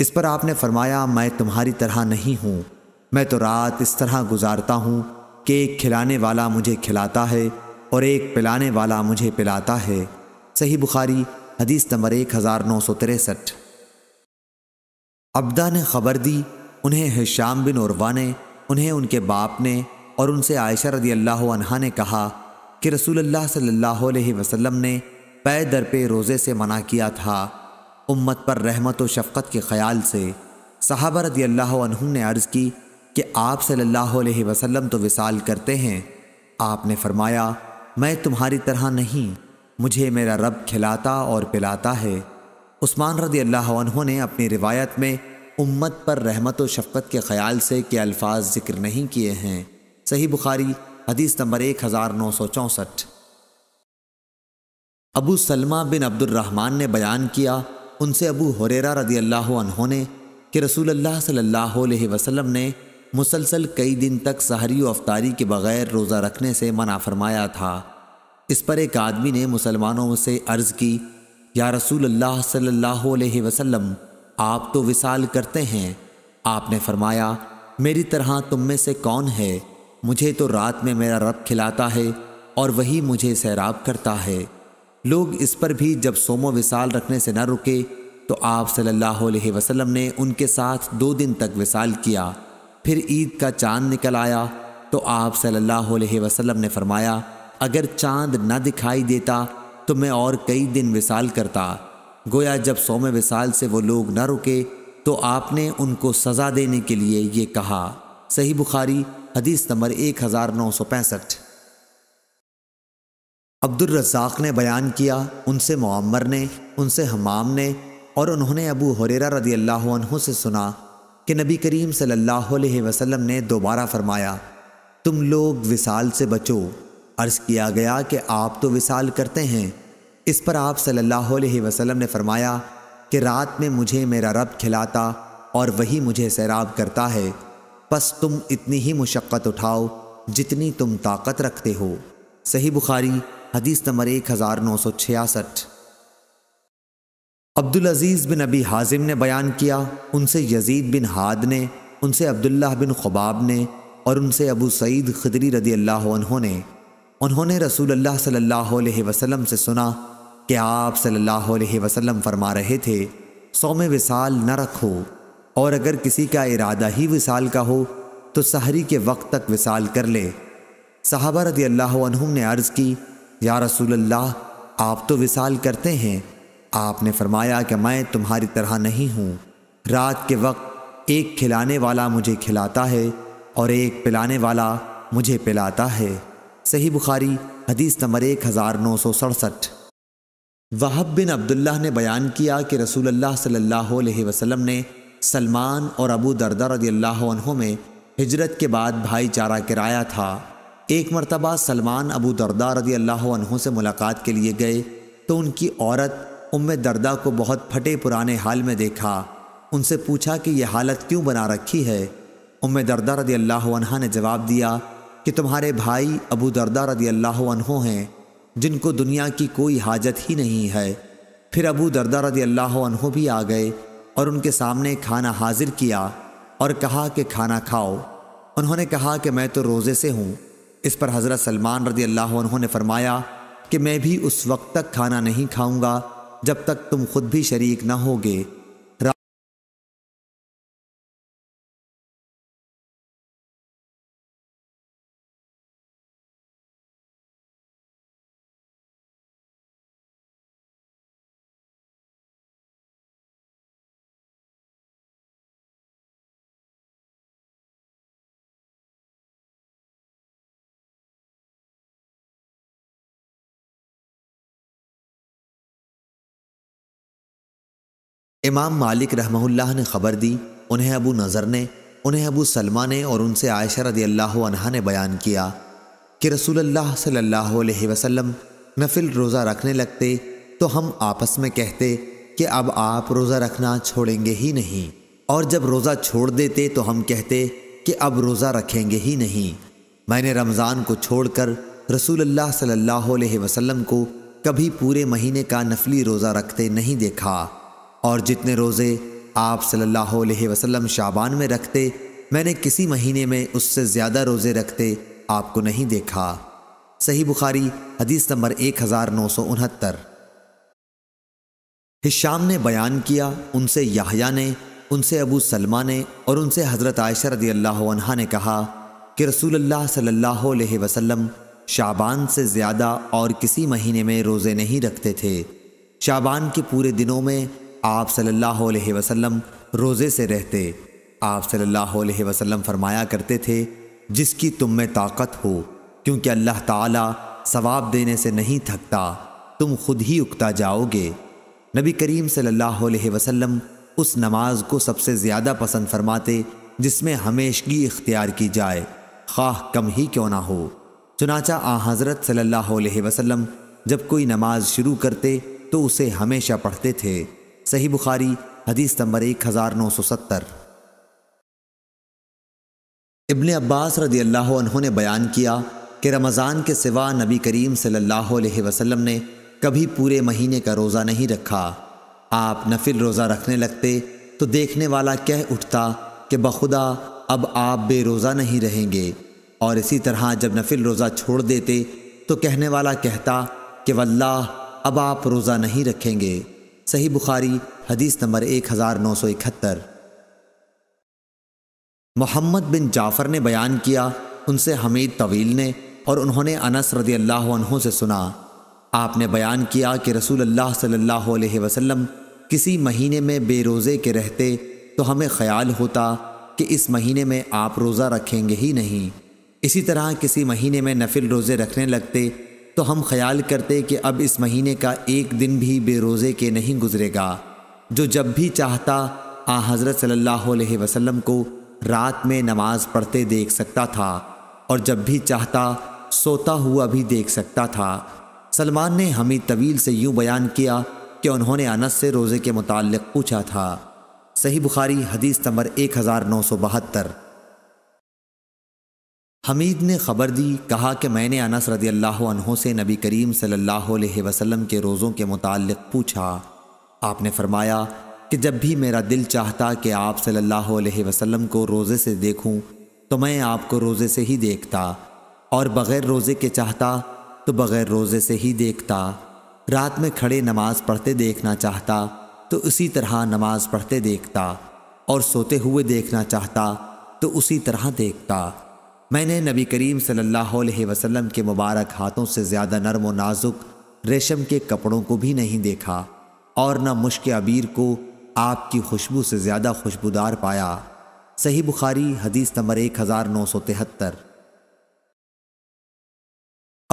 इस पर आपने फरमाया मैं तुम्हारी तरह नहीं हूँ मैं तो रात इस तरह गुजारता हूँ कि एक खिलाने वाला मुझे खिलाता है और एक पिलाने वाला मुझे पिलाता है सही बुखारी हदीस नंबर एक हज़ार नौ सौ तिरसठ अब्दा ने खबर दी उन्हें हिशाम बिन उर्वा ने उन्हें उनके बाप ने और उनसे आयशा रदी अल्लाह अनहा ने कहा कि रसूल सल्लल्लाहु अलैहि वसल्लम ने पै दर पे रोज़े से मना किया था उम्मत पर रहमत व शफ़क़त के ख़्याल से सहाबा रदी अल्लाह ने अर्ज़ की कि आप सल्लल्लाहु अलैहि वसल्लम तो विसाल करते हैं आपने फरमाया मैं तुम्हारी तरह नहीं मुझे मेरा रब खिलाता और पिलाता है उस्मान रदी अल्लाह ने अपनी रिवायत में उम्मत पर रहमत व शफ़क़त के ख्याल से के अल्फाज जिक्र नहीं किए हैं सही बुखारी हदीस नंबर एक हज़ार नौ सौ चौंसठ अबू सलमा बिन अब्दुलरहमान ने बयान किया उनसे अबू हुरेरा रदी अल्लाह ने कि रसूल अल्लाह सल्लल्लाहु अलैहि वसल्लम ने मुसलसल कई दिन तक सहरी व अफ्तारी के बग़ैर रोज़ा रखने से मना फरमाया था इस पर एक आदमी ने मुसलमानों से अर्ज़ की या रसूल अल्लाह सल्लल्लाहु अलैहि वसल्लम आप तो विसाल करते हैं आपने फरमाया मेरी तरह तुम में से कौन है मुझे तो रात में मेरा रब खिलाता है और वही मुझे सैराब करता है लोग इस पर भी जब सोमो विसाल रखने से न रुके तो आप सल्लल्लाहु अलैहि वसल्लम ने उनके साथ दो दिन तक विसाल किया फिर ईद का चांद निकल आया तो आप सल्लल्लाहु अलैहि वसल्लम ने फरमाया अगर चांद न दिखाई देता तो मैं और कई दिन विसाल करता गोया जब सोम विशाल से वो लोग न रुके तो आपने उनको सज़ा देने के लिए ये कहा सही बुखारी हदीस नंबर एक हज़ार नौ सौ पैंसठ अब्दुलरजाक ने बयान किया उनसे मामर ने उनसे हमाम ने और उन्होंने अबू हुरेरा रदी अल्लाह से सुना कि नबी करीम सल्लल्लाहु अलैहि वसल्लम ने दोबारा फरमाया तुम लोग विसाल से बचो अर्ज़ किया गया कि आप तो विसाल करते हैं इस पर आप सल्लल्लाहु अलैहि वसल्लम ने फरमाया कि रात में मुझे मेरा रब खिलाता और वही मुझे सैराब करता है बस तुम इतनी ही मुशक्क़त उठाओ जितनी तुम ताकत रखते हो सही बुखारी हदीस नंबर एक हज़ार नौ सौ छियासठ अब्दुल अजीज़ बिन अबी हाजिम ने बयान किया उनसे यजीद बिन हाद ने उनसे अब्दुल्ला बिन खबाब ने और उनसे अबू सईद खदरी रदी अल्लाह उन्होंने उन्होंने रसूल अल्लाह सल्लल्लाहु अलैहि वसल्लम से सुना कि आप सल्लल्लाहु अलैहि वसल्लम फरमा रहे थे सौ में विसाल न रखो और अगर किसी का इरादा ही विसाल का हो तो सहरी के वक्त तक विसाल कर ले साहबा रदी अल्लाम ने अर्ज़ की या रसूल अल्लाह आप तो विसाल करते हैं आपने फरमाया कि मैं तुम्हारी तरह नहीं हूँ रात के वक्त एक खिलाने वाला मुझे खिलाता है और एक पिलाने वाला मुझे पिलाता है सही बुखारी हदीस नंबर एक हज़ार नौ सौ सड़सठ वहब बिन अब्दुल्ला ने बयान किया कि रसूल सल्लल्लाहु अलैहि वसल्लम ने सलमान और अबू दरदा रदी में हिजरत के बाद भाईचारा किराया था एक मरतबा सलमान अबू दरदा रदी अल्लाह से मुलाकात के लिए गए तो उनकी औरत उम दरदा को बहुत फटे पुराने हाल में देखा उनसे पूछा कि यह हालत क्यों बना रखी है उम दरदा रदी अल्लाह ने जवाब दिया कि तुम्हारे भाई अबू दरदा रदी अल्लाह हैं जिनको दुनिया की कोई हाजत ही नहीं है फिर अबू दरदा रदी अल्लाह भी आ गए और उनके सामने खाना हाजिर किया और कहा कि खाना खाओ उन्होंने कहा कि मैं तो रोज़े से हूँ इस पर हज़रत सलमान रदी अल्लाह ने फरमाया कि मैं भी उस वक्त तक खाना नहीं खाऊँगा जब तक तुम खुद भी शरीक न होगे इमाम मालिक रहमहुल्लाह ने खबर दी उन्हें अबू नज़र ने उन्हें अबू सलमा ने और उनसे आयशा रदी अल्लाह ने बयान किया कि अल्लाह सल्लल्लाहु अलैहि वसल्लम नफिल रोज़ा रखने लगते तो हम आपस में कहते कि अब आप रोज़ा रखना छोड़ेंगे ही नहीं और जब रोज़ा छोड़ देते तो हम कहते कि अब रोज़ा रखेंगे ही नहीं मैंने रमज़ान को छोड़कर अल्लाह सल्लल्लाहु अलैहि वसल्लम को कभी पूरे महीने का नफली रोज़ा रखते नहीं देखा और जितने रोज़े आप सल्लल्लाहु अलैहि वसल्लम शाबान में रखते मैंने किसी महीने में उससे ज़्यादा रोज़े रखते आपको नहीं देखा सही बुखारी हदीस नंबर एक हज़ार नौ सौ उनहत्तर हिशाम ने बयान किया उनसे याहया ने उनसे अबू सलमा ने और उनसे हज़रत आयशा रदी अल्लाह ने कहा कि रसूलुल्लाह सल्लल्लाहु अलैहि वसल्लम शाबान से ज़्यादा और किसी महीने में रोज़े नहीं रखते थे शाबान के पूरे दिनों में आप सल्लल्लाहु अलैहि वसल्लम रोज़े से रहते आप सल्लल्लाहु अलैहि वसल्लम फरमाया करते थे जिसकी तुम में ताकत हो क्योंकि अल्लाह ताला सवाब देने से नहीं थकता तुम खुद ही उकता जाओगे नबी करीम सल्लल्लाहु अलैहि वसल्लम उस नमाज को सबसे ज़्यादा पसंद फरमाते जिसमें हमेशगी इख्तियार की जाए खाह कम ही क्यों ना हो चुनाचा आ हज़रत सल्लल्लाहु अलैहि वसल्लम जब कोई नमाज शुरू करते तो उसे हमेशा पढ़ते थे सही बुखारी हदीस नंबर एक हज़ार नौ सौ सत्तर इबन अब्बास रदी अल्लाह ने बयान किया कि रमज़ान के सिवा नबी करीम सल्लल्लाहु अलैहि वसल्लम ने कभी पूरे महीने का रोज़ा नहीं रखा आप नफिल रोज़ा रखने लगते तो देखने वाला कह उठता कि बखुदा अब आप बेरोज़ा नहीं रहेंगे और इसी तरह जब नफिल रोज़ा छोड़ देते तो कहने वाला कहता कि वल्लाह अब आप रोज़ा नहीं रखेंगे सही बुखारी हदीस नंबर एक हज़ार नौ सौ इकहत्तर मोहम्मद बिन जाफ़र ने बयान किया उनसे हमीद तवील ने और उन्होंने अनस रदी अल्लाह से सुना आपने बयान किया कि रसूल अल्लाह सल्लल्लाहु अलैहि वसल्लम किसी महीने में बेरोज़े के रहते तो हमें ख्याल होता कि इस महीने में आप रोज़ा रखेंगे ही नहीं इसी तरह किसी महीने में नफिल रोज़े रखने लगते तो हम ख्याल करते कि अब इस महीने का एक दिन भी बेरोज़े के नहीं गुजरेगा जो जब भी चाहता आ हज़रत सल्लल्लाहु अलैहि वसल्लम को रात में नमाज पढ़ते देख सकता था और जब भी चाहता सोता हुआ भी देख सकता था सलमान ने हमीद तवील से यूं बयान किया कि उन्होंने अनस से रोज़े के मुतल पूछा था सही बुखारी हदीस नंबर एक हज़ार नौ सौ बहत्तर हमीद ने खबर दी कहा कि मैंने अनस रदी अल्लाह से नबी करीम सल्लल्लाहु अलैहि वसल्लम के रोज़ों के मुतालिक पूछा आपने फरमाया कि जब भी मेरा दिल चाहता कि आप सल्लल्लाहु अलैहि वसल्लम को रोज़े से देखूं तो मैं आपको रोज़े से ही देखता और बग़ैर रोज़े के चाहता तो बग़ैर रोज़े से ही देखता रात में खड़े नमाज़ पढ़ते देखना चाहता तो उसी तरह नमाज़ पढ़ते देखता और सोते हुए देखना चाहता तो उसी तरह देखता मैंने नबी करीम सल्लल्लाहु अलैहि वसल्लम के मुबारक हाथों से ज़्यादा नरम व नाजुक रेशम के कपड़ों को भी नहीं देखा और न मुश्क अबीर को आपकी खुशबू से ज़्यादा खुशबूदार पाया सही बुखारी हदीस नंबर एक हज़ार नौ सौ तिहत्तर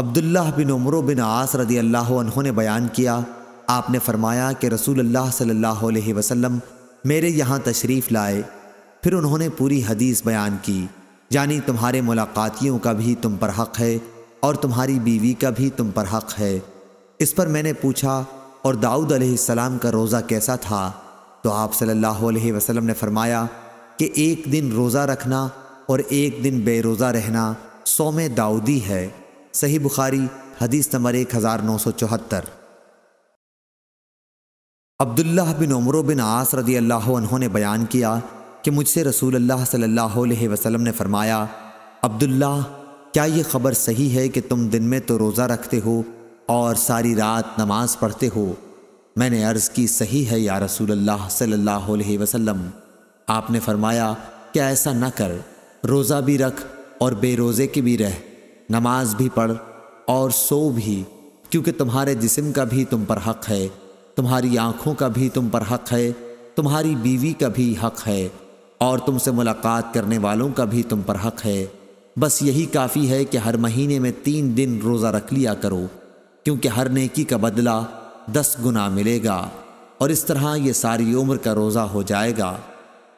अब्दुल्ला बिन उमर बिन आस रदी अल्लाह ने बयान किया आपने फरमाया कि रसूल अल्लाह सल्लल्लाहु अलैहि वसल्लम मेरे यहाँ तशरीफ़ लाए फिर उन्होंने पूरी हदीस बयान की यानी तुम्हारे मुलाकातियों का भी तुम पर हक है और तुम्हारी बीवी का भी तुम पर हक है इस पर मैंने पूछा और दाऊद अलैहिस्सलाम का रोज़ा कैसा था तो आप सल्लल्लाहु अलैहि वसल्लम ने फरमाया कि एक दिन रोज़ा रखना और एक दिन बेरोज़ा रहना सौम दाऊदी है सही बुखारी हदीस नंबर एक हज़ार नौ सौ चौहत्तर अब्दुल्ला बिन उमरो बिन आस रदी अल्लाह उन्होंने बयान किया कि मुझसे रसूल अल्लाह सल्लल्लाहु अलैहि वसल्लम ने फरमाया अब्दुल्लाह क्या यह ख़बर सही है कि तुम दिन में तो रोज़ा रखते हो और सारी रात नमाज पढ़ते हो मैंने अर्ज़ की सही है या रसूल अल्लाह सल्लल्लाहु अलैहि वसल्लम आपने फरमाया कि ऐसा ना कर रोज़ा भी रख और बेरोज़े की भी रह नमाज भी पढ़ और सो भी क्योंकि तुम्हारे जिस्म का भी तुम पर हक़ है तुम्हारी आंखों का भी तुम पर हक़ है तुम्हारी बीवी का भी हक़ है और तुमसे मुलाकात करने वालों का भी तुम पर हक है बस यही काफ़ी है कि हर महीने में तीन दिन रोज़ा रख लिया करो क्योंकि हर नेकी का बदला दस गुना मिलेगा और इस तरह ये सारी उम्र का रोज़ा हो जाएगा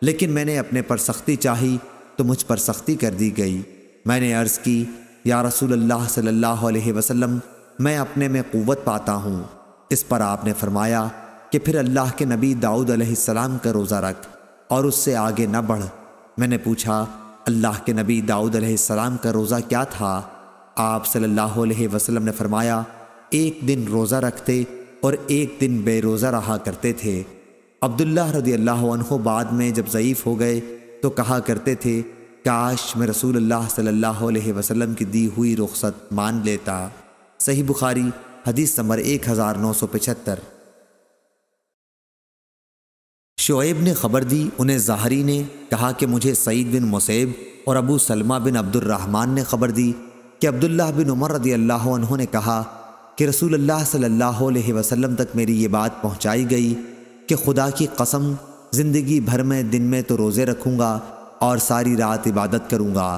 लेकिन मैंने अपने पर सख्ती चाही तो मुझ पर सख्ती कर दी गई मैंने अर्ज़ की या रसूल अल्लाह सल्लल्लाहु अलैहि वसल्लम मैं अपने में क़वत पाता हूँ इस पर आपने फरमाया कि फिर अल्लाह के नबी दाऊद अलैहिस्सलाम का रोज़ा रख और उससे आगे न बढ़ मैंने पूछा अल्लाह के नबी दाऊद सलाम का रोज़ा क्या था आप सल्लल्लाहु अलैहि वसल्लम ने फरमाया एक दिन रोज़ा रखते और एक दिन बेरोज़ा रहा करते थे अब्दुल्ला रदी अल्लाह बाद में जब ज़यीफ़ हो गए तो कहा करते थे काश मैं रसूल अल्लाह सल्लल्लाहु अलैहि वसल्लम की दी हुई रुख्सत मान लेता सही बुखारी हदीस नंबर एक हज़ार नौ सौ पचहत्तर शोएब ने खबर दी उन्हें जहरी ने कहा कि मुझे सईद बिन मुसैब और अबू सलमा बिन अब्दुलरहमान ने खबर दी कि अब्दुल्ला बिन उमर रदी अल्लाह ने कहा कि रसूल अल्लाह सल्लल्लाहु अलैहि वसल्लम तक मेरी ये बात पहुंचाई गई कि खुदा की कसम ज़िंदगी भर में दिन में तो रोज़े रखूँगा और सारी रात इबादत करूँगा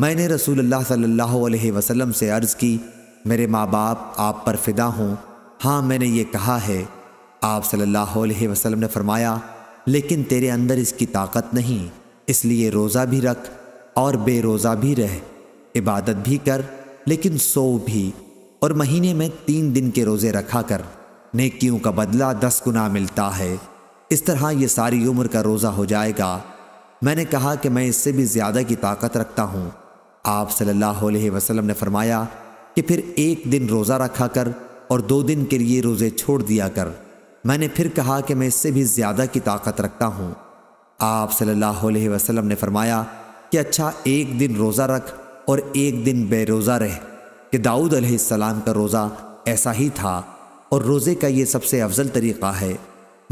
मैंने रसूल अल्लाह सल्लल्लाहु अलैहि वसल्लम से अर्ज़ की मेरे माँ बाप आप पर फिदा हों हाँ मैंने ये कहा है आप सल्लल्लाहु अलैहि वसल्लम ने फरमाया लेकिन तेरे अंदर इसकी ताकत नहीं इसलिए रोज़ा भी रख और बेरोज़ा भी रह इबादत भी कर लेकिन सो भी और महीने में तीन दिन के रोज़े रखा कर नेकियों का बदला दस गुना मिलता है इस तरह ये सारी उम्र का रोज़ा हो जाएगा मैंने कहा कि मैं इससे भी ज़्यादा की ताकत रखता हूँ आप सल्लल्लाहु अलैहि वसल्लम ने फरमाया कि फिर एक दिन रोज़ा रखा कर और दो दिन के लिए रोज़े छोड़ दिया कर मैंने फिर कहा कि मैं इससे भी ज़्यादा की ताकत रखता हूँ आप सल्लल्लाहु अलैहि वसल्लम ने फरमाया कि अच्छा एक दिन रोज़ा रख और एक दिन बेरोज़ा रह कि दाऊद अलैहिस्सलाम का रोज़ा ऐसा ही था और रोज़े का ये सबसे अफजल तरीक़ा है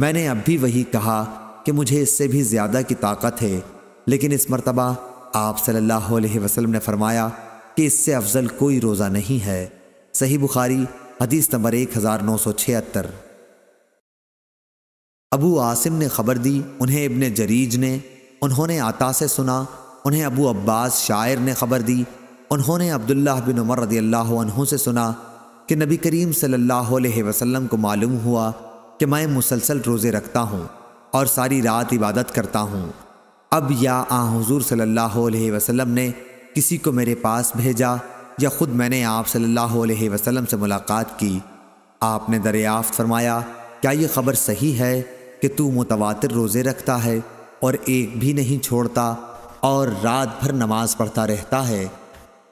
मैंने अब भी वही कहा कि मुझे इससे भी ज़्यादा की ताकत है लेकिन इस मरतबा आप सल्लल्लाहु अलैहि वसल्लम ने फरमाया कि इससे अफजल कोई रोज़ा नहीं है सही बुखारी हदीस नंबर एक हज़ार नौ सौ छिहत्तर अबू आसिम ने खबर दी उन्हें इबन जरीज ने उन्होंने आता से सुना उन्हें अबू अब्बास शायर ने खबर दी उन्होंने अब्दुल्ला बिन उमर रदी अल्लाह से सुना कि नबी करीम सल्लल्लाहु अलैहि वसल्लम को मालूम हुआ कि मैं मुसलसल रोज़े रखता हूँ और सारी रात इबादत करता हूँ अब या आ हजूर सल्लल्लाहु अलैहि वसल्लम ने किसी को मेरे पास भेजा या ख़ुद मैंने आप सल्लल्लाहु अलैहि वसल्लम से मुलाकात की आपने दरियाफ़त फरमाया क्या ये खबर सही है कि तू मुतवातिर रोज़े रखता है और एक भी नहीं छोड़ता और रात भर नमाज पढ़ता रहता है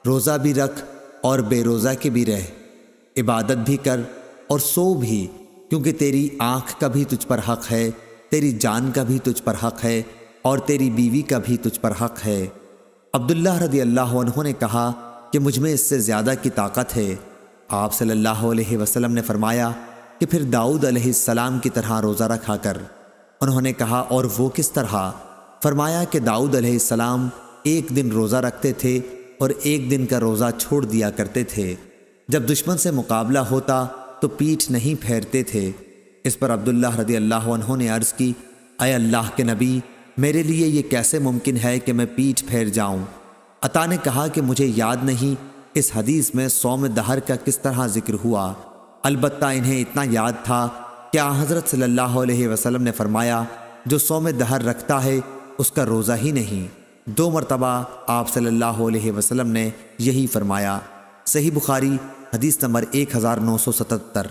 रोज़ा भी रख और बेरोज़ा के भी रह इबादत भी कर और सो भी क्योंकि तेरी आँख का भी तुझ पर हक है तेरी जान का भी तुझ पर हक है और तेरी बीवी का भी तुझ पर हक है अब्दुल्ला रदी अल्लाह उन्होंने कहा कि मुझमें इससे ज़्यादा की ताकत है आप सल्लल्लाहु अलैहि वसल्लम ने फरमाया कि फिर दाऊद अलैहिस्सलाम की तरह रोज़ा रखा कर उन्होंने कहा और वो किस तरह फरमाया कि दाऊद अलैहिस्सलाम एक दिन रोज़ा रखते थे और एक दिन का रोज़ा छोड़ दिया करते थे जब दुश्मन से मुकाबला होता तो पीठ नहीं फेरते थे इस पर अब्दुल्ला रदी अल्लाह ने अर्ज़ की अय अल्लाह के नबी मेरे लिए ये कैसे मुमकिन है कि मैं पीठ फेर जाऊँ अता ने कहा कि मुझे याद नहीं इस हदीस में सौम दहर का किस तरह जिक्र हुआ अलबत्ता इन्हें इतना याद था कि आ हज़रत अलैहि वसल्लम ने फ़रमाया जो सौ में दहर रखता है उसका रोज़ा ही नहीं दो मरतबा आप अलैहि वसल्लम ने यही फ़रमाया सही बुखारी हदीस नंबर एक हज़ार नौ सौ सतहत्तर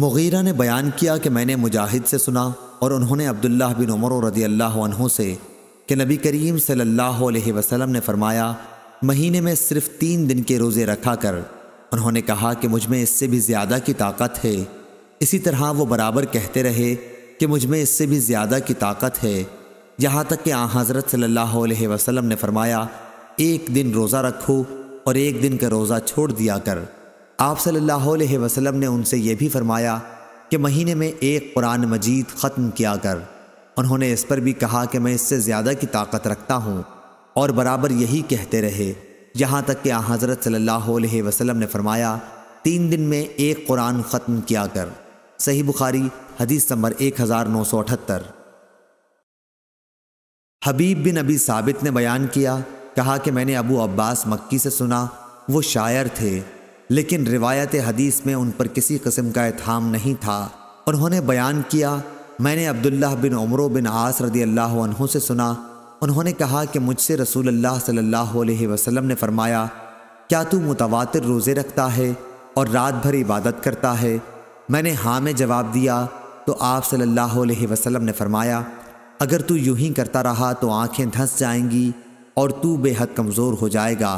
मुगीरा ने बयान किया कि मैंने मुजाहिद से सुना और उन्होंने अब्दुल्ला बिन उमर रदी अल्लाह से कि नबी करीम सल्लल्लाहु अलैहि वसल्लम ने फरमाया महीने में सिर्फ तीन दिन के रोज़े रखा कर उन्होंने कहा कि मुझ में इससे भी ज़्यादा की ताकत है इसी तरह वो बराबर कहते रहे कि मुझ में इससे भी ज़्यादा की ताकत है यहाँ तक कि आ हज़रत सल्ला वसलम ने फरमाया एक दिन रोज़ा रखो और एक दिन का रोज़ा छोड़ दिया कर आप सल्लल्लाहु अलैहि वसल्लम ने उनसे यह भी फरमाया कि महीने में एक कुरान मजीद ख़त्म किया कर उन्होंने इस पर भी कहा कि मैं इससे ज़्यादा की ताकत रखता हूँ और बराबर यही कहते रहे यहां तक कि हज़रत सल्लल्लाहु अलैहि वसल्लम ने फरमाया तीन दिन में एक कुरान ख़त्म किया कर सही बुखारी हदीस नंबर एक हज़ार नौ सौ अठहत्तर हबीब बिन अबी साबित ने बयान किया कहा कि मैंने अबू अब्बास मक्की से सुना वो शायर थे लेकिन रिवायत हदीस में उन पर किसी किस्म का एथाम नहीं था उन्होंने बयान किया मैंने अब्दुल्ला बिन उमरो बिन आस रदी अल्लाह से सुना उन्होंने कहा कि मुझसे रसूल अल्लाह सल्लल्लाहु अलैहि वसल्लम ने फरमाया क्या तू मुतवातिर रोज़े रखता है और रात भर इबादत करता है मैंने हाँ में जवाब दिया तो आप सल्लल्लाहु अलैहि वसल्लम ने फरमाया अगर तू यूं ही करता रहा तो आंखें धंस जाएंगी और तू बेहद कमज़ोर हो जाएगा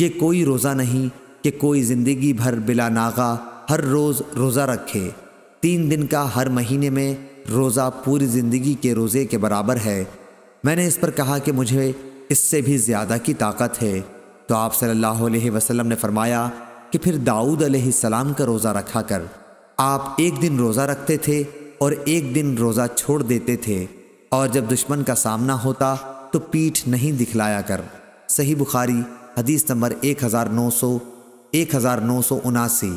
ये कोई रोज़ा नहीं कि कोई ज़िंदगी भर बिला नागा हर रोज़ रोज़ा रखे तीन दिन का हर महीने में रोज़ा पूरी ज़िंदगी के रोज़े के बराबर है मैंने इस पर कहा कि मुझे इससे भी ज़्यादा की ताकत है तो आप सल्लल्लाहु अलैहि वसल्लम ने फरमाया कि फिर दाऊद सलाम का रोज़ा रखा कर आप एक दिन रोज़ा रखते थे और एक दिन रोज़ा छोड़ देते थे और जब दुश्मन का सामना होता तो पीठ नहीं दिखलाया कर सही बुखारी हदीस नंबर एक हज़ार नौ सौ एक हज़ार नौ सौ उनासी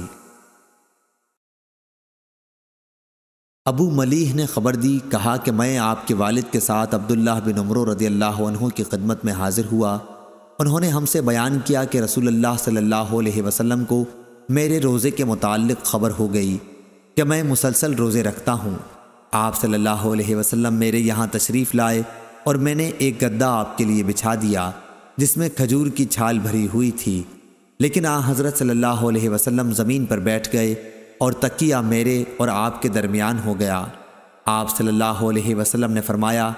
अबू मलीह ने ख़बर दी कहा कि मैं आपके वालिद के साथ अब्दुल्लाह बिन उमर रदी अल्लाह की खदमत में हाज़िर हुआ उन्होंने हमसे बयान किया कि रसूलुल्लाह सल्लल्लाहु अलैहि वसल्लम को मेरे रोज़े के मुतालिक ख़बर हो गई कि मैं मुसलसल रोज़े रखता हूँ आप सल्लल्लाहु अलैहि वसल्लम मेरे यहाँ तशरीफ़ लाए और मैंने एक गद्दा आपके लिए बिछा दिया जिसमें खजूर की छाल भरी हुई थी लेकिन आ हज़रत सल्लल्लाहु अलैहि वसल्लम ज़मीन पर बैठ गए और तकिया मेरे और आपके दरमियान हो गया आप सल्लल्लाहु अलैहि वसल्लम ने फरमाया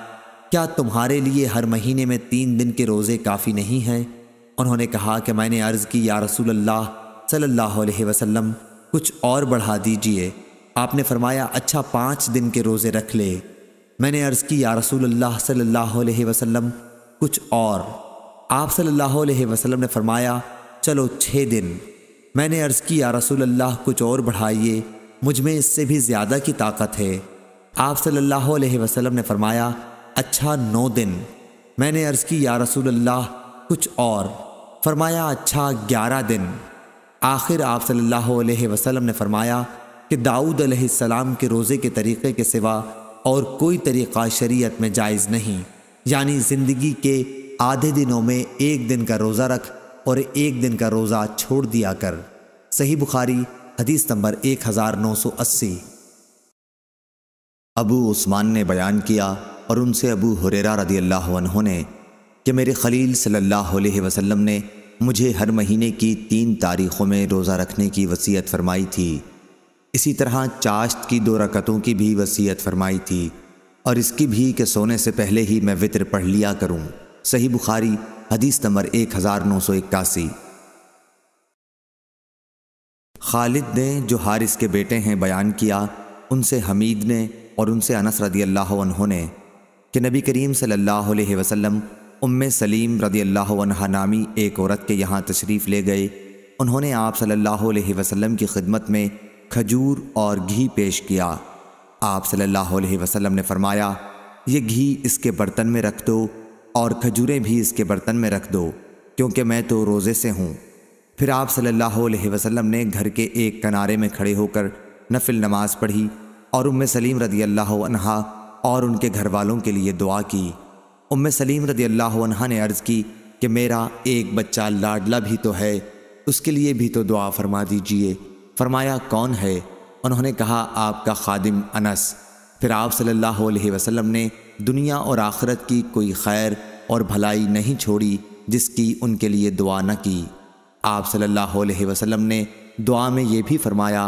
क्या तुम्हारे लिए हर महीने में तीन दिन के रोज़े काफ़ी नहीं हैं उन्होंने कहा कि मैंने अर्ज़ की या रसूल अल्लाह सल्लल्लाहु अलैहि वसल्लम कुछ और बढ़ा दीजिए आपने फरमाया अच्छा पाँच दिन के रोज़े रख ले मैंने अर्ज़ की या रसूल अल्लाह सल्लल्लाहु अलैहि वसल्लम कुछ और आप सल्लल्लाहु अलैहि वसल्लम ने फरमाया चलो छः दिन मैंने अर्ज़ किया रसूल अल्लाह कुछ और बढ़ाइए मुझ में इससे भी ज़्यादा की ताकत है आप सल्लल्लाहु अलैहि वसल्लम ने फरमाया अच्छा नौ दिन मैंने अर्ज़ की या रसूल अल्लाह कुछ और फरमाया अच्छा ग्यारह दिन आखिर आप सल्लल्लाहु अलैहि वसल्लम ने फरमाया कि दाऊद अलैहिस्सलाम के रोज़े के तरीक़े के सिवा और कोई तरीक़ा शरीयत में जायज़ नहीं यानी ज़िंदगी के आधे दिनों में एक दिन का रोज़ा रख और एक दिन का रोज़ा छोड़ दिया कर सही बुखारी हदीस नंबर 1980 अबू उस्मान ने बयान किया और उनसे अबू हुरेरा रदी अल्लाह ने कि मेरे खलील सल्लल्लाहु अलैहि वसल्लम ने मुझे हर महीने की तीन तारीख़ों में रोज़ा रखने की वसीयत फरमाई थी इसी तरह चाश्त की दो रकतों की भी वसीयत फरमाई थी और इसकी भी कि सोने से पहले ही मैं वितर पढ़ लिया करूँ सही बुखारी हदीस नंबर एक हज़ार नौ सौ इक्यासी खालिद ने जो हारिस के बेटे हैं बयान किया उनसे हमीद ने और उनसे अनस रदी अल्लाह ने कि नबी करीम सल्लल्लाहु अलैहि वसल्लम उम्म सलीम रदी अल्लाह नामी एक औरत के यहाँ तशरीफ़ ले गए उन्होंने आप सल्लल्लाहु अलैहि वसल्लम की खिदमत में खजूर और घी पेश किया आप सल्लल्लाहु अलैहि वसल्लम ने फरमाया ये घी इसके बर्तन में रख दो तो और खजूरें भी इसके बर्तन में रख दो क्योंकि मैं तो रोज़े से हूँ फिर आप सल्लल्लाहु अलैहि वसल्लम ने घर के एक किनारे में खड़े होकर नफिल नमाज पढ़ी और उम सलीम रदी अल्लाह अनहा और उनके घर वालों के लिए दुआ की उम सलीम रदी अल्लाह अनहा ने अर्ज़ की कि मेरा एक बच्चा लाडला भी तो है उसके लिए भी तो दुआ फरमा दीजिए फरमाया कौन है उन्होंने कहा आपका खादिम अनस फिर आप सल्लल्लाहु अलैहि वसल्लम ने दुनिया और आखरत की कोई खैर और भलाई नहीं छोड़ी जिसकी उनके लिए दुआ न की आप सल्लल्लाहु अलैहि वसल्लम ने दुआ में यह भी फरमाया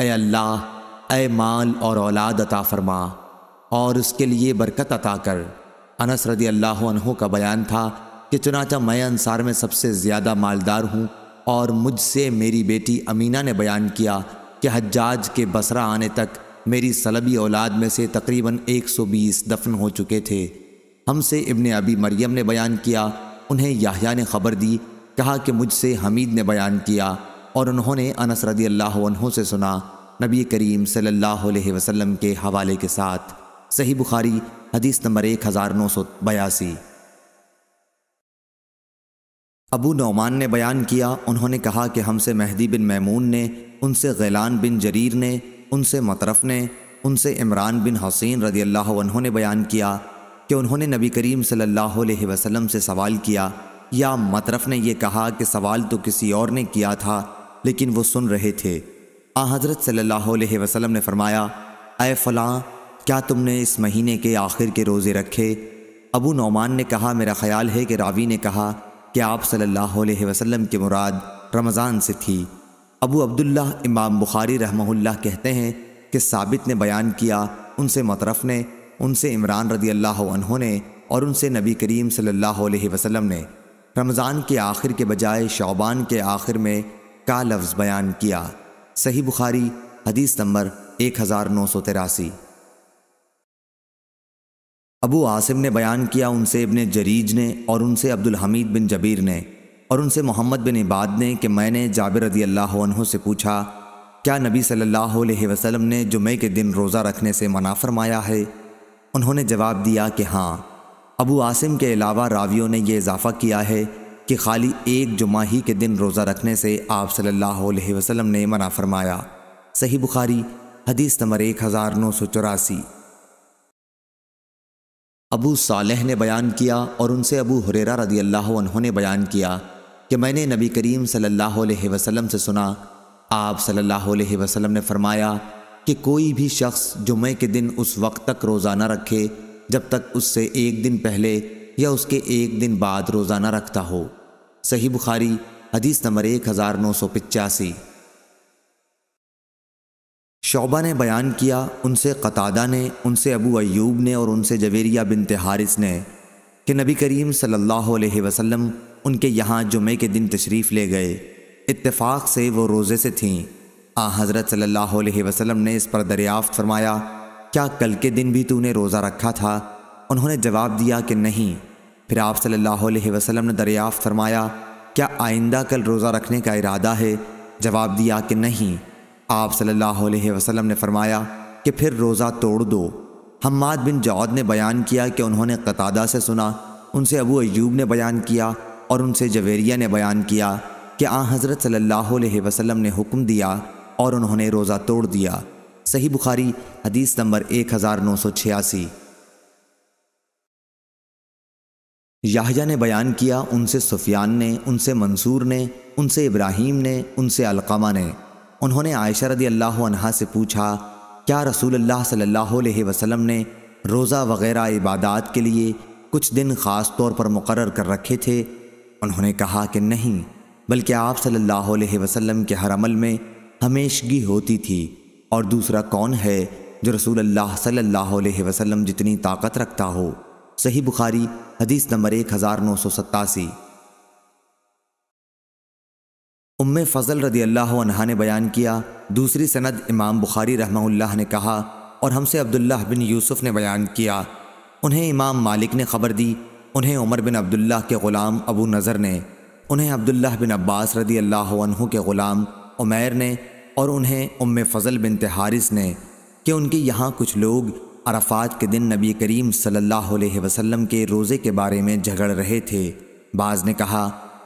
ए अल्लाह ए माल और औलाद अता फरमा और उसके लिए बरकत अता कर अनस रदी अल्लाह का बयान था कि चुनाचा मैं अनसार में सबसे ज़्यादा मालदार हूँ और मुझसे मेरी बेटी अमीना ने बयान किया कि हज्जाज के बसरा आने तक मेरी सलबी औलाद में से तकरीबन 120 दफन हो चुके थे हमसे इब्ने अबी मरियम ने बयान किया उन्हें याहिया ने ख़बर दी कहा कि मुझसे हमीद ने बयान किया और उन्होंने अनस रदी अल्लाह से सुना नबी करीम सल्लल्लाहु अलैहि वसल्लम के हवाले के साथ सही बुखारी हदीस नंबर एक हज़ार नौ सौ बयासी अबू नौमान ने बयान किया उन्होंने कहा कि हमसे महदी बिन मैमून ने उनसे गैलान बिन जरीर ने उनसे मतरफ ने उनसे इमरान बिन हसैन रदी अल्लाह ने बयान किया कि उन्होंने नबी करीम सल्लल्लाहु अलैहि वसल्लम से सवाल किया या मतरफ ने यह कहा कि सवाल तो किसी और ने किया था लेकिन वो सुन रहे थे आ हज़रत सल्ला वसलम ने फरमाया अय फ़लाँ क्या तुमने इस महीने के आखिर के रोज़े रखे अबू नौमान ने कहा मेरा ख्याल है कि रावी ने कहा कि आप सल्लल्लाहु अलैहि वसल्लम की मुराद रमज़ान से थी अबू अब्दुल्ला इमाम बुखारी रहमहुल्लाह कहते हैं कि साबित ने बयान किया उनसे मतरफ ने उनसे इमरान रदी अल्लाह ने और उनसे नबी करीम सल्लल्लाहु अलैहि वसल्लम ने रमज़ान के आखिर के बजाय शौबान के आखिर में का लफ्ज़ बयान किया सही बुखारी हदीस नंबर एक हज़ार नौ सौ तिरासी अबू आसिम ने बयान किया उनसे इबन जरीज ने और उनसे अब्दुल हमीद बिन जबीर ने और उनसे मोहम्मद बिन इबाद ने कि मैंने जाबिर रदी अल्लाह से पूछा क्या नबी सल्लल्लाहु अलैहि वसल्लम ने जुमे के दिन रोज़ा रखने से मना फरमाया है उन्होंने जवाब दिया कि हाँ अबू आसिम के अलावा रावियों ने यह इजाफ़ा किया है कि खाली एक जुमा ही के दिन रोज़ा रखने से आप सल्लल्लाहु अलैहि वसल्लम ने मना फरमाया सही बुखारी हदीस नंबर एक हज़ार नौ सौ चौरासी अबू सालह ने बयान किया और उनसे अबू हुरेरा रदी अल्लाह ने बयान किया कि मैंने नबी करीम सल्लल्लाहु अलैहि वसल्लम से सुना आप सल्लल्लाहु अलैहि वसल्लम ने फरमाया कि कोई भी शख्स जुमे के दिन उस वक्त तक रोज़ा रखे जब तक उससे एक दिन पहले या उसके एक दिन बाद रोज़ा रखता हो सही बुखारी हदीस नंबर एक हज़ार नौ सौ पिचासी शोबा ने बयान किया उनसे कतादा ने उनसे अबू अयूब ने और उनसे जवेरिया बिन तिहारिस ने कि नबी करीम सल्लल्लाहु अलैहि वसल्लम उनके यहाँ जुमे के दिन तशरीफ़ ले गए इत्तेफाक से वो रोज़े से थीं आ हज़रत सल्लल्लाहु अलैहि वसल्लम ने इस पर दरियाफ़त फरमाया क्या कल के दिन भी तूने रोज़ा रखा था उन्होंने जवाब दिया कि नहीं फिर आप सल्लल्लाहु अलैहि वसल्लम ने दरियाफ़त फरमाया क्या आइंदा कल रोज़ा रखने का इरादा है जवाब दिया कि नहीं आप सल्लल्लाहु अलैहि वसल्लम ने फरमाया कि फिर रोज़ा तोड़ दो हमाद बिन जौद ने बयान किया कि उन्होंने कतादा से सुना उनसे अबू अयूब ने बयान किया और उनसे जवेरिया ने बयान किया कि आ हज़रत सल्लल्लाहु अलैहि वसल्लम ने हुक्म दिया और उन्होंने रोज़ा तोड़ दिया सही बुखारी हदीस नंबर एक हज़ार नौ सौ छियासी याहिया ने बयान किया उनसे सुफियान ने उनसे मंसूर ने उनसे इब्राहिम ने उनसे अलकामा ने उन्होंने आयशा रदी अल्लाह अनहा से पूछा क्या रसूल अल्लाह सल्लल्लाहु अलैहि वसल्लम ने रोज़ा वग़ैरह इबादात के लिए कुछ दिन ख़ास तौर पर मुकर कर रखे थे उन्होंने कहा कि नहीं बल्कि आप सल्लल्लाहु अलैहि वसल्लम के हर अमल में हमेशगी होती थी और दूसरा कौन है जो रसूल अल्लाह सल्लल्लाहु अलैहि वसल्लम जितनी ताकत रखता हो सही बुखारी हदीस नंबर एक हज़ार नौ सौ सत्तासी उम फ़ज़ल रदी अल्लाह अनहा ने बयान किया दूसरी सनद इमाम बुखारी रहमहुल्लाह ने कहा और हमसे अब्दुल्लाह बिन यूसुफ़ ने बयान किया उन्हें इमाम मालिक ने खबर दी उन्हें उमर बिन अब्दुल्ला के ग़ुलाम अबू नज़र ने उन्हें अब्दुल्लाह बिन अब्बास रदी अल्लाह के ग़ुलाम उमैर ने और उन्हें उम फ़ज़ल बिन तहारिस ने कि उनके यहाँ कुछ लोग अरफात के दिन नबी करीम सल्लल्लाहु अलैहि वसल्लम के रोज़े के बारे में झगड़ रहे थे बाज़ ने कहा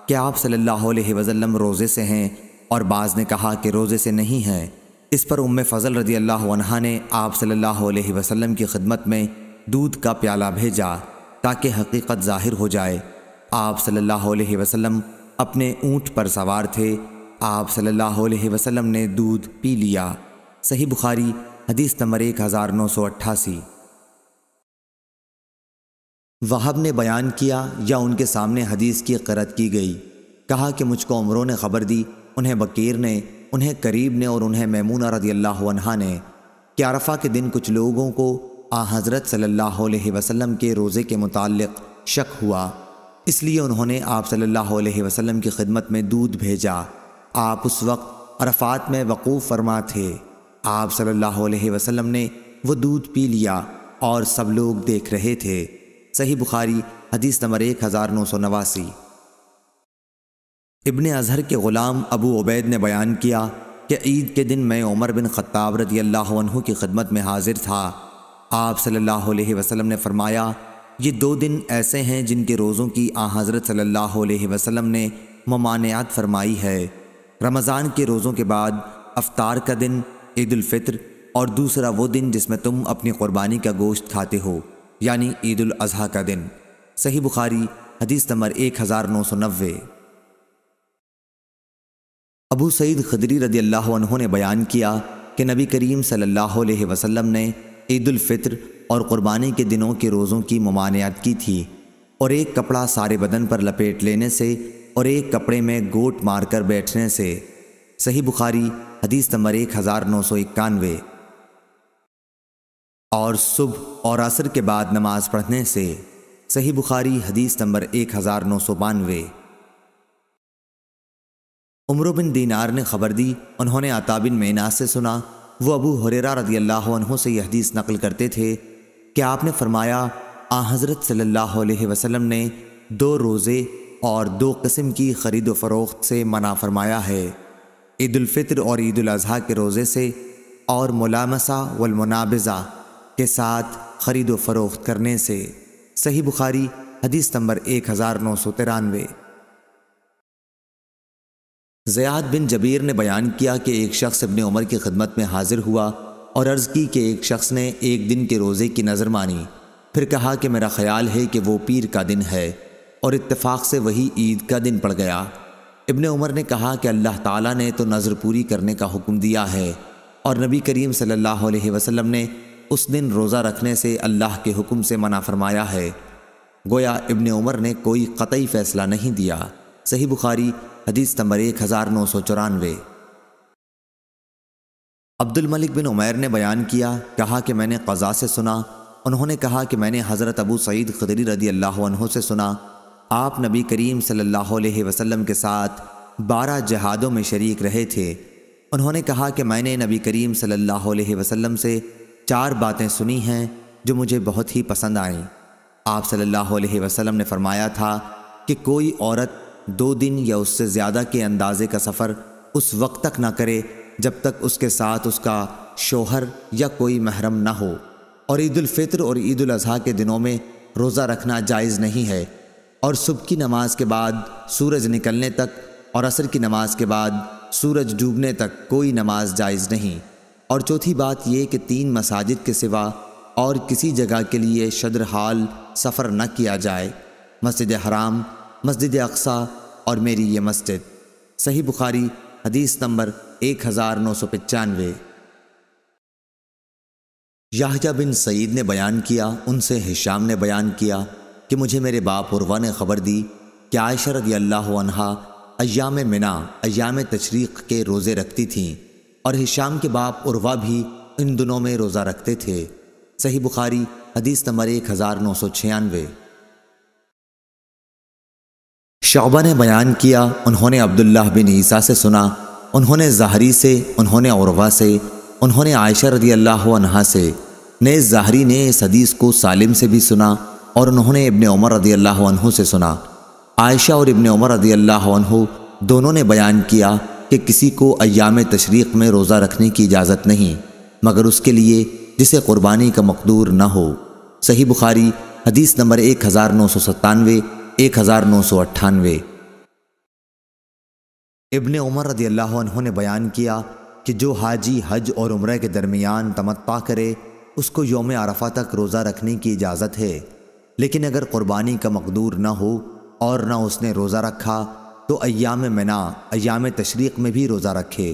कि आप सल्लल्लाहु अलैहि वसल्लम रोज़े से हैं और बाज़ ने कहा कि रोज़े से नहीं हैं इस पर उम फ़ज़ल रदी अल्लाह ने आप सल्लल्लाहु अलैहि वसल्लम की खिदमत में दूध का प्याला भेजा ताकि हकीकत ज़ाहिर हो जाए आप सल्लल्लाहु अलैहि वसल्लम अपने ऊंट पर सवार थे आप सल्लल्लाहु अलैहि वसल्लम ने दूध पी लिया सही बुखारी हदीस नंबर एक हज़ार नौ सौ अट्ठासी वहाब ने बयान किया या उनके सामने हदीस की करत की गई कहा कि मुझको उमरों ने खबर दी उन्हें बकीर ने उन्हें करीब ने और उन्हें मैमूना रदी अल्लाह ने कि अरफा के दिन कुछ लोगों को आ हज़रत सल्लल्लाहु अलैहि वसल्लम के रोज़े के मुतालिक शक हुआ इसलिए उन्होंने आप सल्लल्लाहु अलैहि वसल्लम की खिदमत में दूध भेजा आप उस वक्त अरफात में वक़ूफ़ फरमा थे आप सल्लल्लाहु अलैहि वसल्लम ने वो दूध पी लिया और सब लोग देख रहे थे सही बुखारी हदीस नंबर एक हज़ार नौ सौ नवासी इबन अजहर के ग़ुलाम अबू उबैद ने बयान किया कि ईद के दिन मैं उमर बिन ख़त्ताब रदी अल्लाह की खिदमत में हाजिर था आप सल्लल्लाहु अलैहि वसल्लम ने फरमाया ये दो दिन ऐसे हैं जिनके रोज़ों की आ हज़रत सल्लल्लाहु अलैहि वसल्लम ने ममानियात फरमाई है रमज़ान के रोज़ों के बाद अफ्तार का दिन ईदालफ़ित्र और दूसरा वो दिन जिसमें तुम अपनी क़ुरबानी का गोश्त खाते हो यानी ईद ईदाजी का दिन सही बुखारी हदीस नंबर एक हज़ार नौ सौ नब्बे अबू सईद खदरी रदी अल्लाह ने बयान किया कि नबी करीम सल्लल्लाहु अलैहि वसल्लम ने ईदालफ़ित्र और क़ुरबानी के दिनों के रोज़ों की ममानियत की थी और एक कपड़ा सारे बदन पर लपेट लेने से और एक कपड़े में गोट मार कर बैठने से सही बुखारी हदीस नंबर एक हज़ार नौ सौ इक्यानवे और सुबह और असर के बाद नमाज पढ़ने से सही बुखारी हदीस नंबर एक हज़ार नौ सौ बानवे उम्र बिन दीनार ने खबर दी उन्होंने आताबिन मेना से सुना वो अबू हुरेरा रदी अल्लाह से यह हदीस नकल करते थे कि आपने फरमाया आ हज़रत सल्लल्लाहु अलैहि वसल्लम ने दो रोज़े और दो कस्म की ख़रीद फ़रोख्त से मना फरमाया है ईदालफ़ितर और ईद अजी के रोज़े से और मुलामसा वलमनाबज़ा के साथ ख़रीद फ़रोख्त करने से सही बुखारी हदीस नंबर एक हज़ार नौ सौ तिरानवे ज़ियाद बिन जबीर ने बयान किया कि एक शख्स अपने उमर की खदमत में हाजिर हुआ और अर्ज़ की कि एक शख्स ने एक दिन के रोज़े की नज़र मानी फिर कहा कि मेरा ख्याल है कि वो पीर का दिन है और इत्तेफाक से वही ईद का दिन पड़ गया इबन उमर ने कहा कि अल्लाह ताला ने तो नज़र पूरी करने का हुक्म दिया है और नबी करीम सल्लल्लाहु अलैहि वसल्लम ने उस दिन रोज़ा रखने से अल्लाह के हुक्म से मना फरमाया है गोया इबन उमर ने कोई कतई फ़ैसला नहीं दिया सही बुखारी हदीस नंबर एक हज़ार नौ सौ चौरानवे अब्दुल मलिक बिन उमैर ने बयान किया कहा कि मैंने कज़ा से सुना उन्होंने कहा कि मैंने हज़रत अबू सईद खदरी रदी अल्लाह से सुना आप नबी करीम सल्लल्लाहु अलैहि वसल्लम के साथ बारह जहादों में शरीक रहे थे उन्होंने कहा कि मैंने नबी करीम सल्लल्लाहु अलैहि वसल्लम से चार बातें सुनी हैं जो मुझे बहुत ही पसंद आईं आप सल्लल्लाहु अलैहि वसल्लम ने फरमाया था कि कोई औरत दो दिन या उससे ज़्यादा के अंदाजे का सफ़र उस वक्त तक ना करे जब तक उसके साथ उसका शोहर या कोई महरम ना हो और ईदालफ़ित्र और ईद अजी के दिनों में रोज़ा रखना जायज़ नहीं है और सुबह की नमाज के बाद सूरज निकलने तक और असर की नमाज के बाद सूरज डूबने तक कोई नमाज जायज़ नहीं और चौथी बात यह कि तीन मसाजिद के सिवा और किसी जगह के लिए शदर हाल सफ़र न किया जाए मस्जिद हराम मस्जिद अक्सा और मेरी ये मस्जिद सही बुखारी हदीस नंबर एक हज़ार नौ सौ पचानवे याहजा बिन सईद ने बयान किया उनसे हिशाम ने बयान किया कि मुझे मेरे बाप उर्वा ने खबर दी कि आयशा रदी अयाम मिना अयाम तशरीक़ के रोज़े रखती थीं और हिशाम के बाप उर्वा भी इन दिनों में रोज़ा रखते थे सही बुखारी हदीस नंबर एक हज़ार नौ सौ छियानवे शोबा ने बयान किया उन्होंने अब्दुल्ला बिन ईसा से सुना उन्होंने जहरी से उन्होंने औरवा से उन्होंने आयशा रदी अल्लाह से ने जहरी ने इस हदीस को सालिम से भी सुना और उन्होंने इबन उमर रदी अल्लाह से सुना आयशा और इबन उमर रदी अल्लाह दोनों ने बयान किया कि किसी को अयाम तशरीक़ में रोज़ा रखने की इजाज़त नहीं मगर उसके लिए जिसे क़ुरबानी का मकदूर न हो सही बुखारी हदीस नंबर एक हज़ार नौ सौ सत्तानवे एक हज़ार नौ सौ अट्ठानवे इबन उमर रदी अल्लाह ने बयान किया कि जो हाजी हज और उम्र के दरमियान तमत्ता करे उसको योम आरफा तक रोज़ा रखने की इजाज़त है लेकिन अगर क़ुरबानी का मकदूर न हो और न उसने रोज़ा रखा तो अयाम मना अयाम तशरीक़ में भी रोज़ा रखे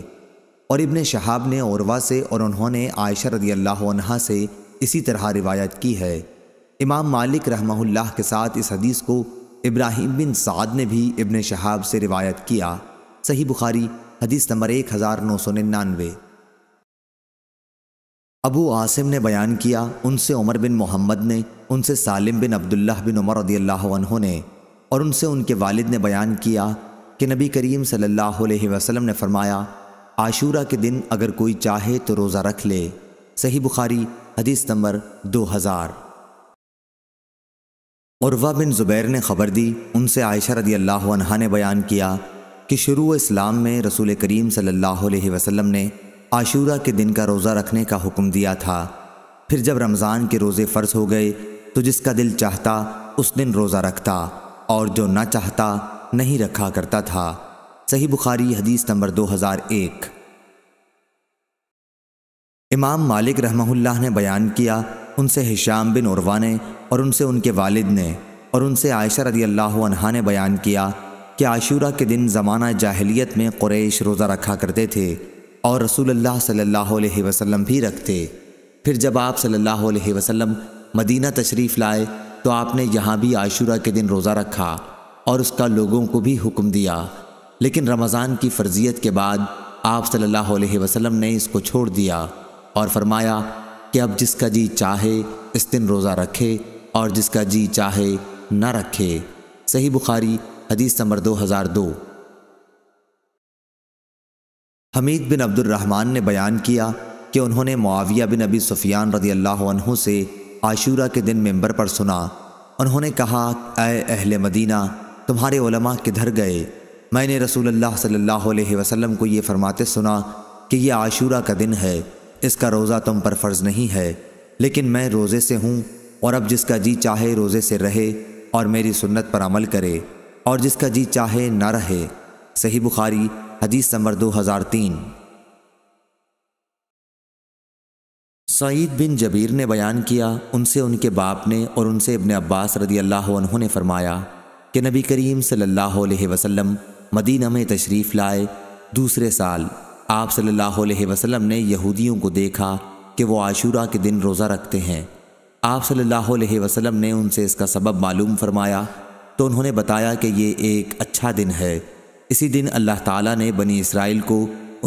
और इबन शहाब ने औरवा से और उन्होंने आयशा रदी अल्लाह से इसी तरह रिवायत की है इमाम मालिक रहमहुल्लाह के साथ इस हदीस को इब्राहिम बिन साद ने भी इबन शहाब से रिवायत किया सही बुखारी हदीस नंबर एक हज़ार नौ सौ निन्यानवे अबू आसिम ने बयान किया उनसे उमर बिन मोहम्मद ने उनसे सालिम बिन अब्दुल्ला बिन उमर रदील्ला ने और उनसे उनके वालिद ने बयान किया कि नबी करीम सल्लल्लाहु अलैहि वसल्लम ने फरमाया आशूरा के दिन अगर कोई चाहे तो रोज़ा रख ले सही बुखारी हदीस नंबर दो हज़ार उर्वा बिन ज़ुबैर ने ख़बर दी उनसे आयशा रदी अल्लाह अनहा ने बयान किया कि शुरू इस्लाम में रसूल करीम सल्लल्लाहु अलैहि वसल्लम ने आशूरा के दिन का रोज़ा रखने का हुक्म दिया था फिर जब रमज़ान के रोज़े फ़र्ज हो गए तो जिसका दिल चाहता उस दिन रोज़ा रखता और जो ना चाहता नहीं रखा करता था सही बुखारी हदीस नंबर दो इमाम मालिक रहमहुल्लाह ने बयान किया उनसे हिशाम बिन उर्वा ने और उनसे उनके वालिद ने और उनसे आयशा रदी अल्लाह ने बयान किया कि आशूरा के दिन ज़माना जाहलीत में क्रैश रोज़ा रखा करते थे और रसूल सल्लल्लाहु अलैहि वसल्लम भी रखते फिर जब आप सल्लल्लाहु अलैहि वसल्लम मदीना तशरीफ़ लाए तो आपने यहाँ भी आशूरा के दिन रोज़ा रखा और उसका लोगों को भी हुक्म दिया लेकिन रमज़ान की फ़र्जियत के बाद आप सल्लल्लाहु वसम ने इसको छोड़ दिया और फरमाया कि अब जिसका जी चाहे इस दिन रोज़ा रखे और जिसका जी चाहे न रखे सही बुखारी हदीस नंबर दो हज़ार दो हमीद बिन अब्दुलरहमान ने बयान किया कि उन्होंने मुआविया बिन अबी सुफियान रदी अल्लाह से आशूरा के दिन मेंबर पर सुना उन्होंने कहा अय अहल मदीना तुम्हारे उलमा किधर गए मैंने रसूल अल्लाह सल्लल्लाहु अलैहि वसल्लम को ये फ़रमाते सुना कि यह आशूरा का दिन है इसका रोज़ा तुम पर फ़र्ज़ नहीं है लेकिन मैं रोज़े से हूँ और अब जिसका जी चाहे रोज़े से रहे और मेरी सुन्नत पर अमल करे और जिसका जी चाहे ना रहे सही बुखारी हदीस नंबर दो हज़ार तीन सईद बिन जबीर ने बयान किया उनसे उनके बाप ने और उनसे इबन अब्बास रदी अल्लाह ने फरमाया कि नबी करीम सल्लल्लाहु अलैहि वसल्लम मदीना में तशरीफ़ लाए दूसरे साल आप सल्लल्लाहु अलैहि वसल्लम ने यहूदियों को देखा कि वो आशूरा के दिन रोज़ा रखते हैं आप सल्लल्लाहु अलैहि वसल्लम ने उनसे इसका सबब मालूम फरमाया तो उन्होंने बताया कि ये एक अच्छा दिन है इसी दिन अल्लाह ताला ने बनी इसराइल को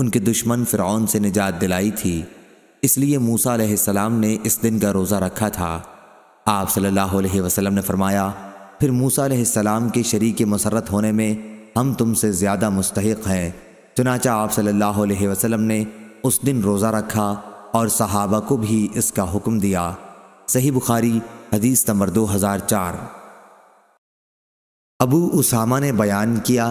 उनके दुश्मन फ़िरौन से निजात दिलाई थी इसलिए मूसा सलाम ने इस दिन का रोज़ा रखा था आप सल्लल्लाहु अलैहि वसल्लम ने फरमाया फिर मूसा सलाम के शरीक मसरत होने में हम तुमसे ज़्यादा मुस्तक हैं चुनाचा आप सल्लल्लाहु अलैहि वसल्लम ने उस दिन रोज़ा रखा और सहाबा को भी इसका हुक्म दिया सही बुखारी हदीस नंबर दो हज़ार चार अबू उसामा ने बयान किया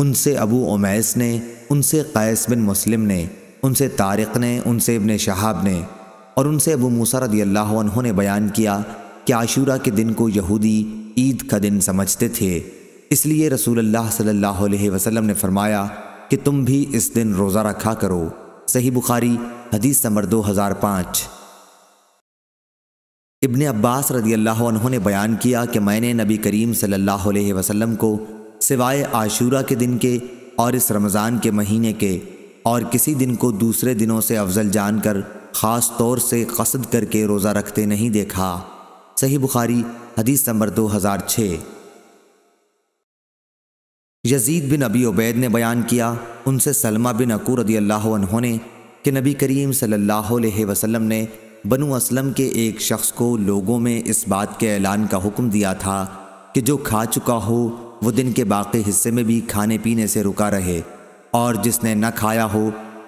उनसे अबू उमैस ने उनसे कैस बिन मुस्लिम ने उनसे तारिक ने उनसे इबन शहाब ने और उनसे अबू मूसा रदी अल्लाह ने बयान किया कि आशूरा के दिन को यहूदी ईद का दिन समझते थे इसलिए रसूल सल्लल्लाहु अलैहि वसल्लम ने फरमाया कि तुम भी इस दिन रोज़ा रखा करो सही बुखारी हदीस नंबर दो हज़ार पाँच इबन अब्बास रदी अल्लाह ने बयान किया कि मैंने नबी करीम सल्लल्लाहु अलैहि वसल्लम को सिवाय आशूरा के दिन के और इस रमज़ान के महीने के और किसी दिन को दूसरे दिनों से अफजल जानकर ख़ास तौर से कसद करके रोज़ा रखते नहीं देखा सही बुखारी हदीस नंबर दो हज़ार छः यजीद बिन अबी उबैद ने बयान किया उनसे सलमा बिन अकूर रदी अल्लाह ने कि नबी करीम सल्लल्लाहु अलैहि वसल्लम ने बनु असलम के एक शख्स को लोगों में इस बात के ऐलान का हुक्म दिया था कि जो खा चुका हो वो दिन के बाकी हिस्से में भी खाने पीने से रुका रहे और जिसने न खाया हो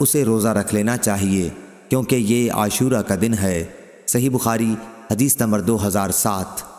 उसे रोज़ा रख लेना चाहिए क्योंकि ये आशूरा का दिन है सही बुखारी हदीस नंबर दो हज़ार सात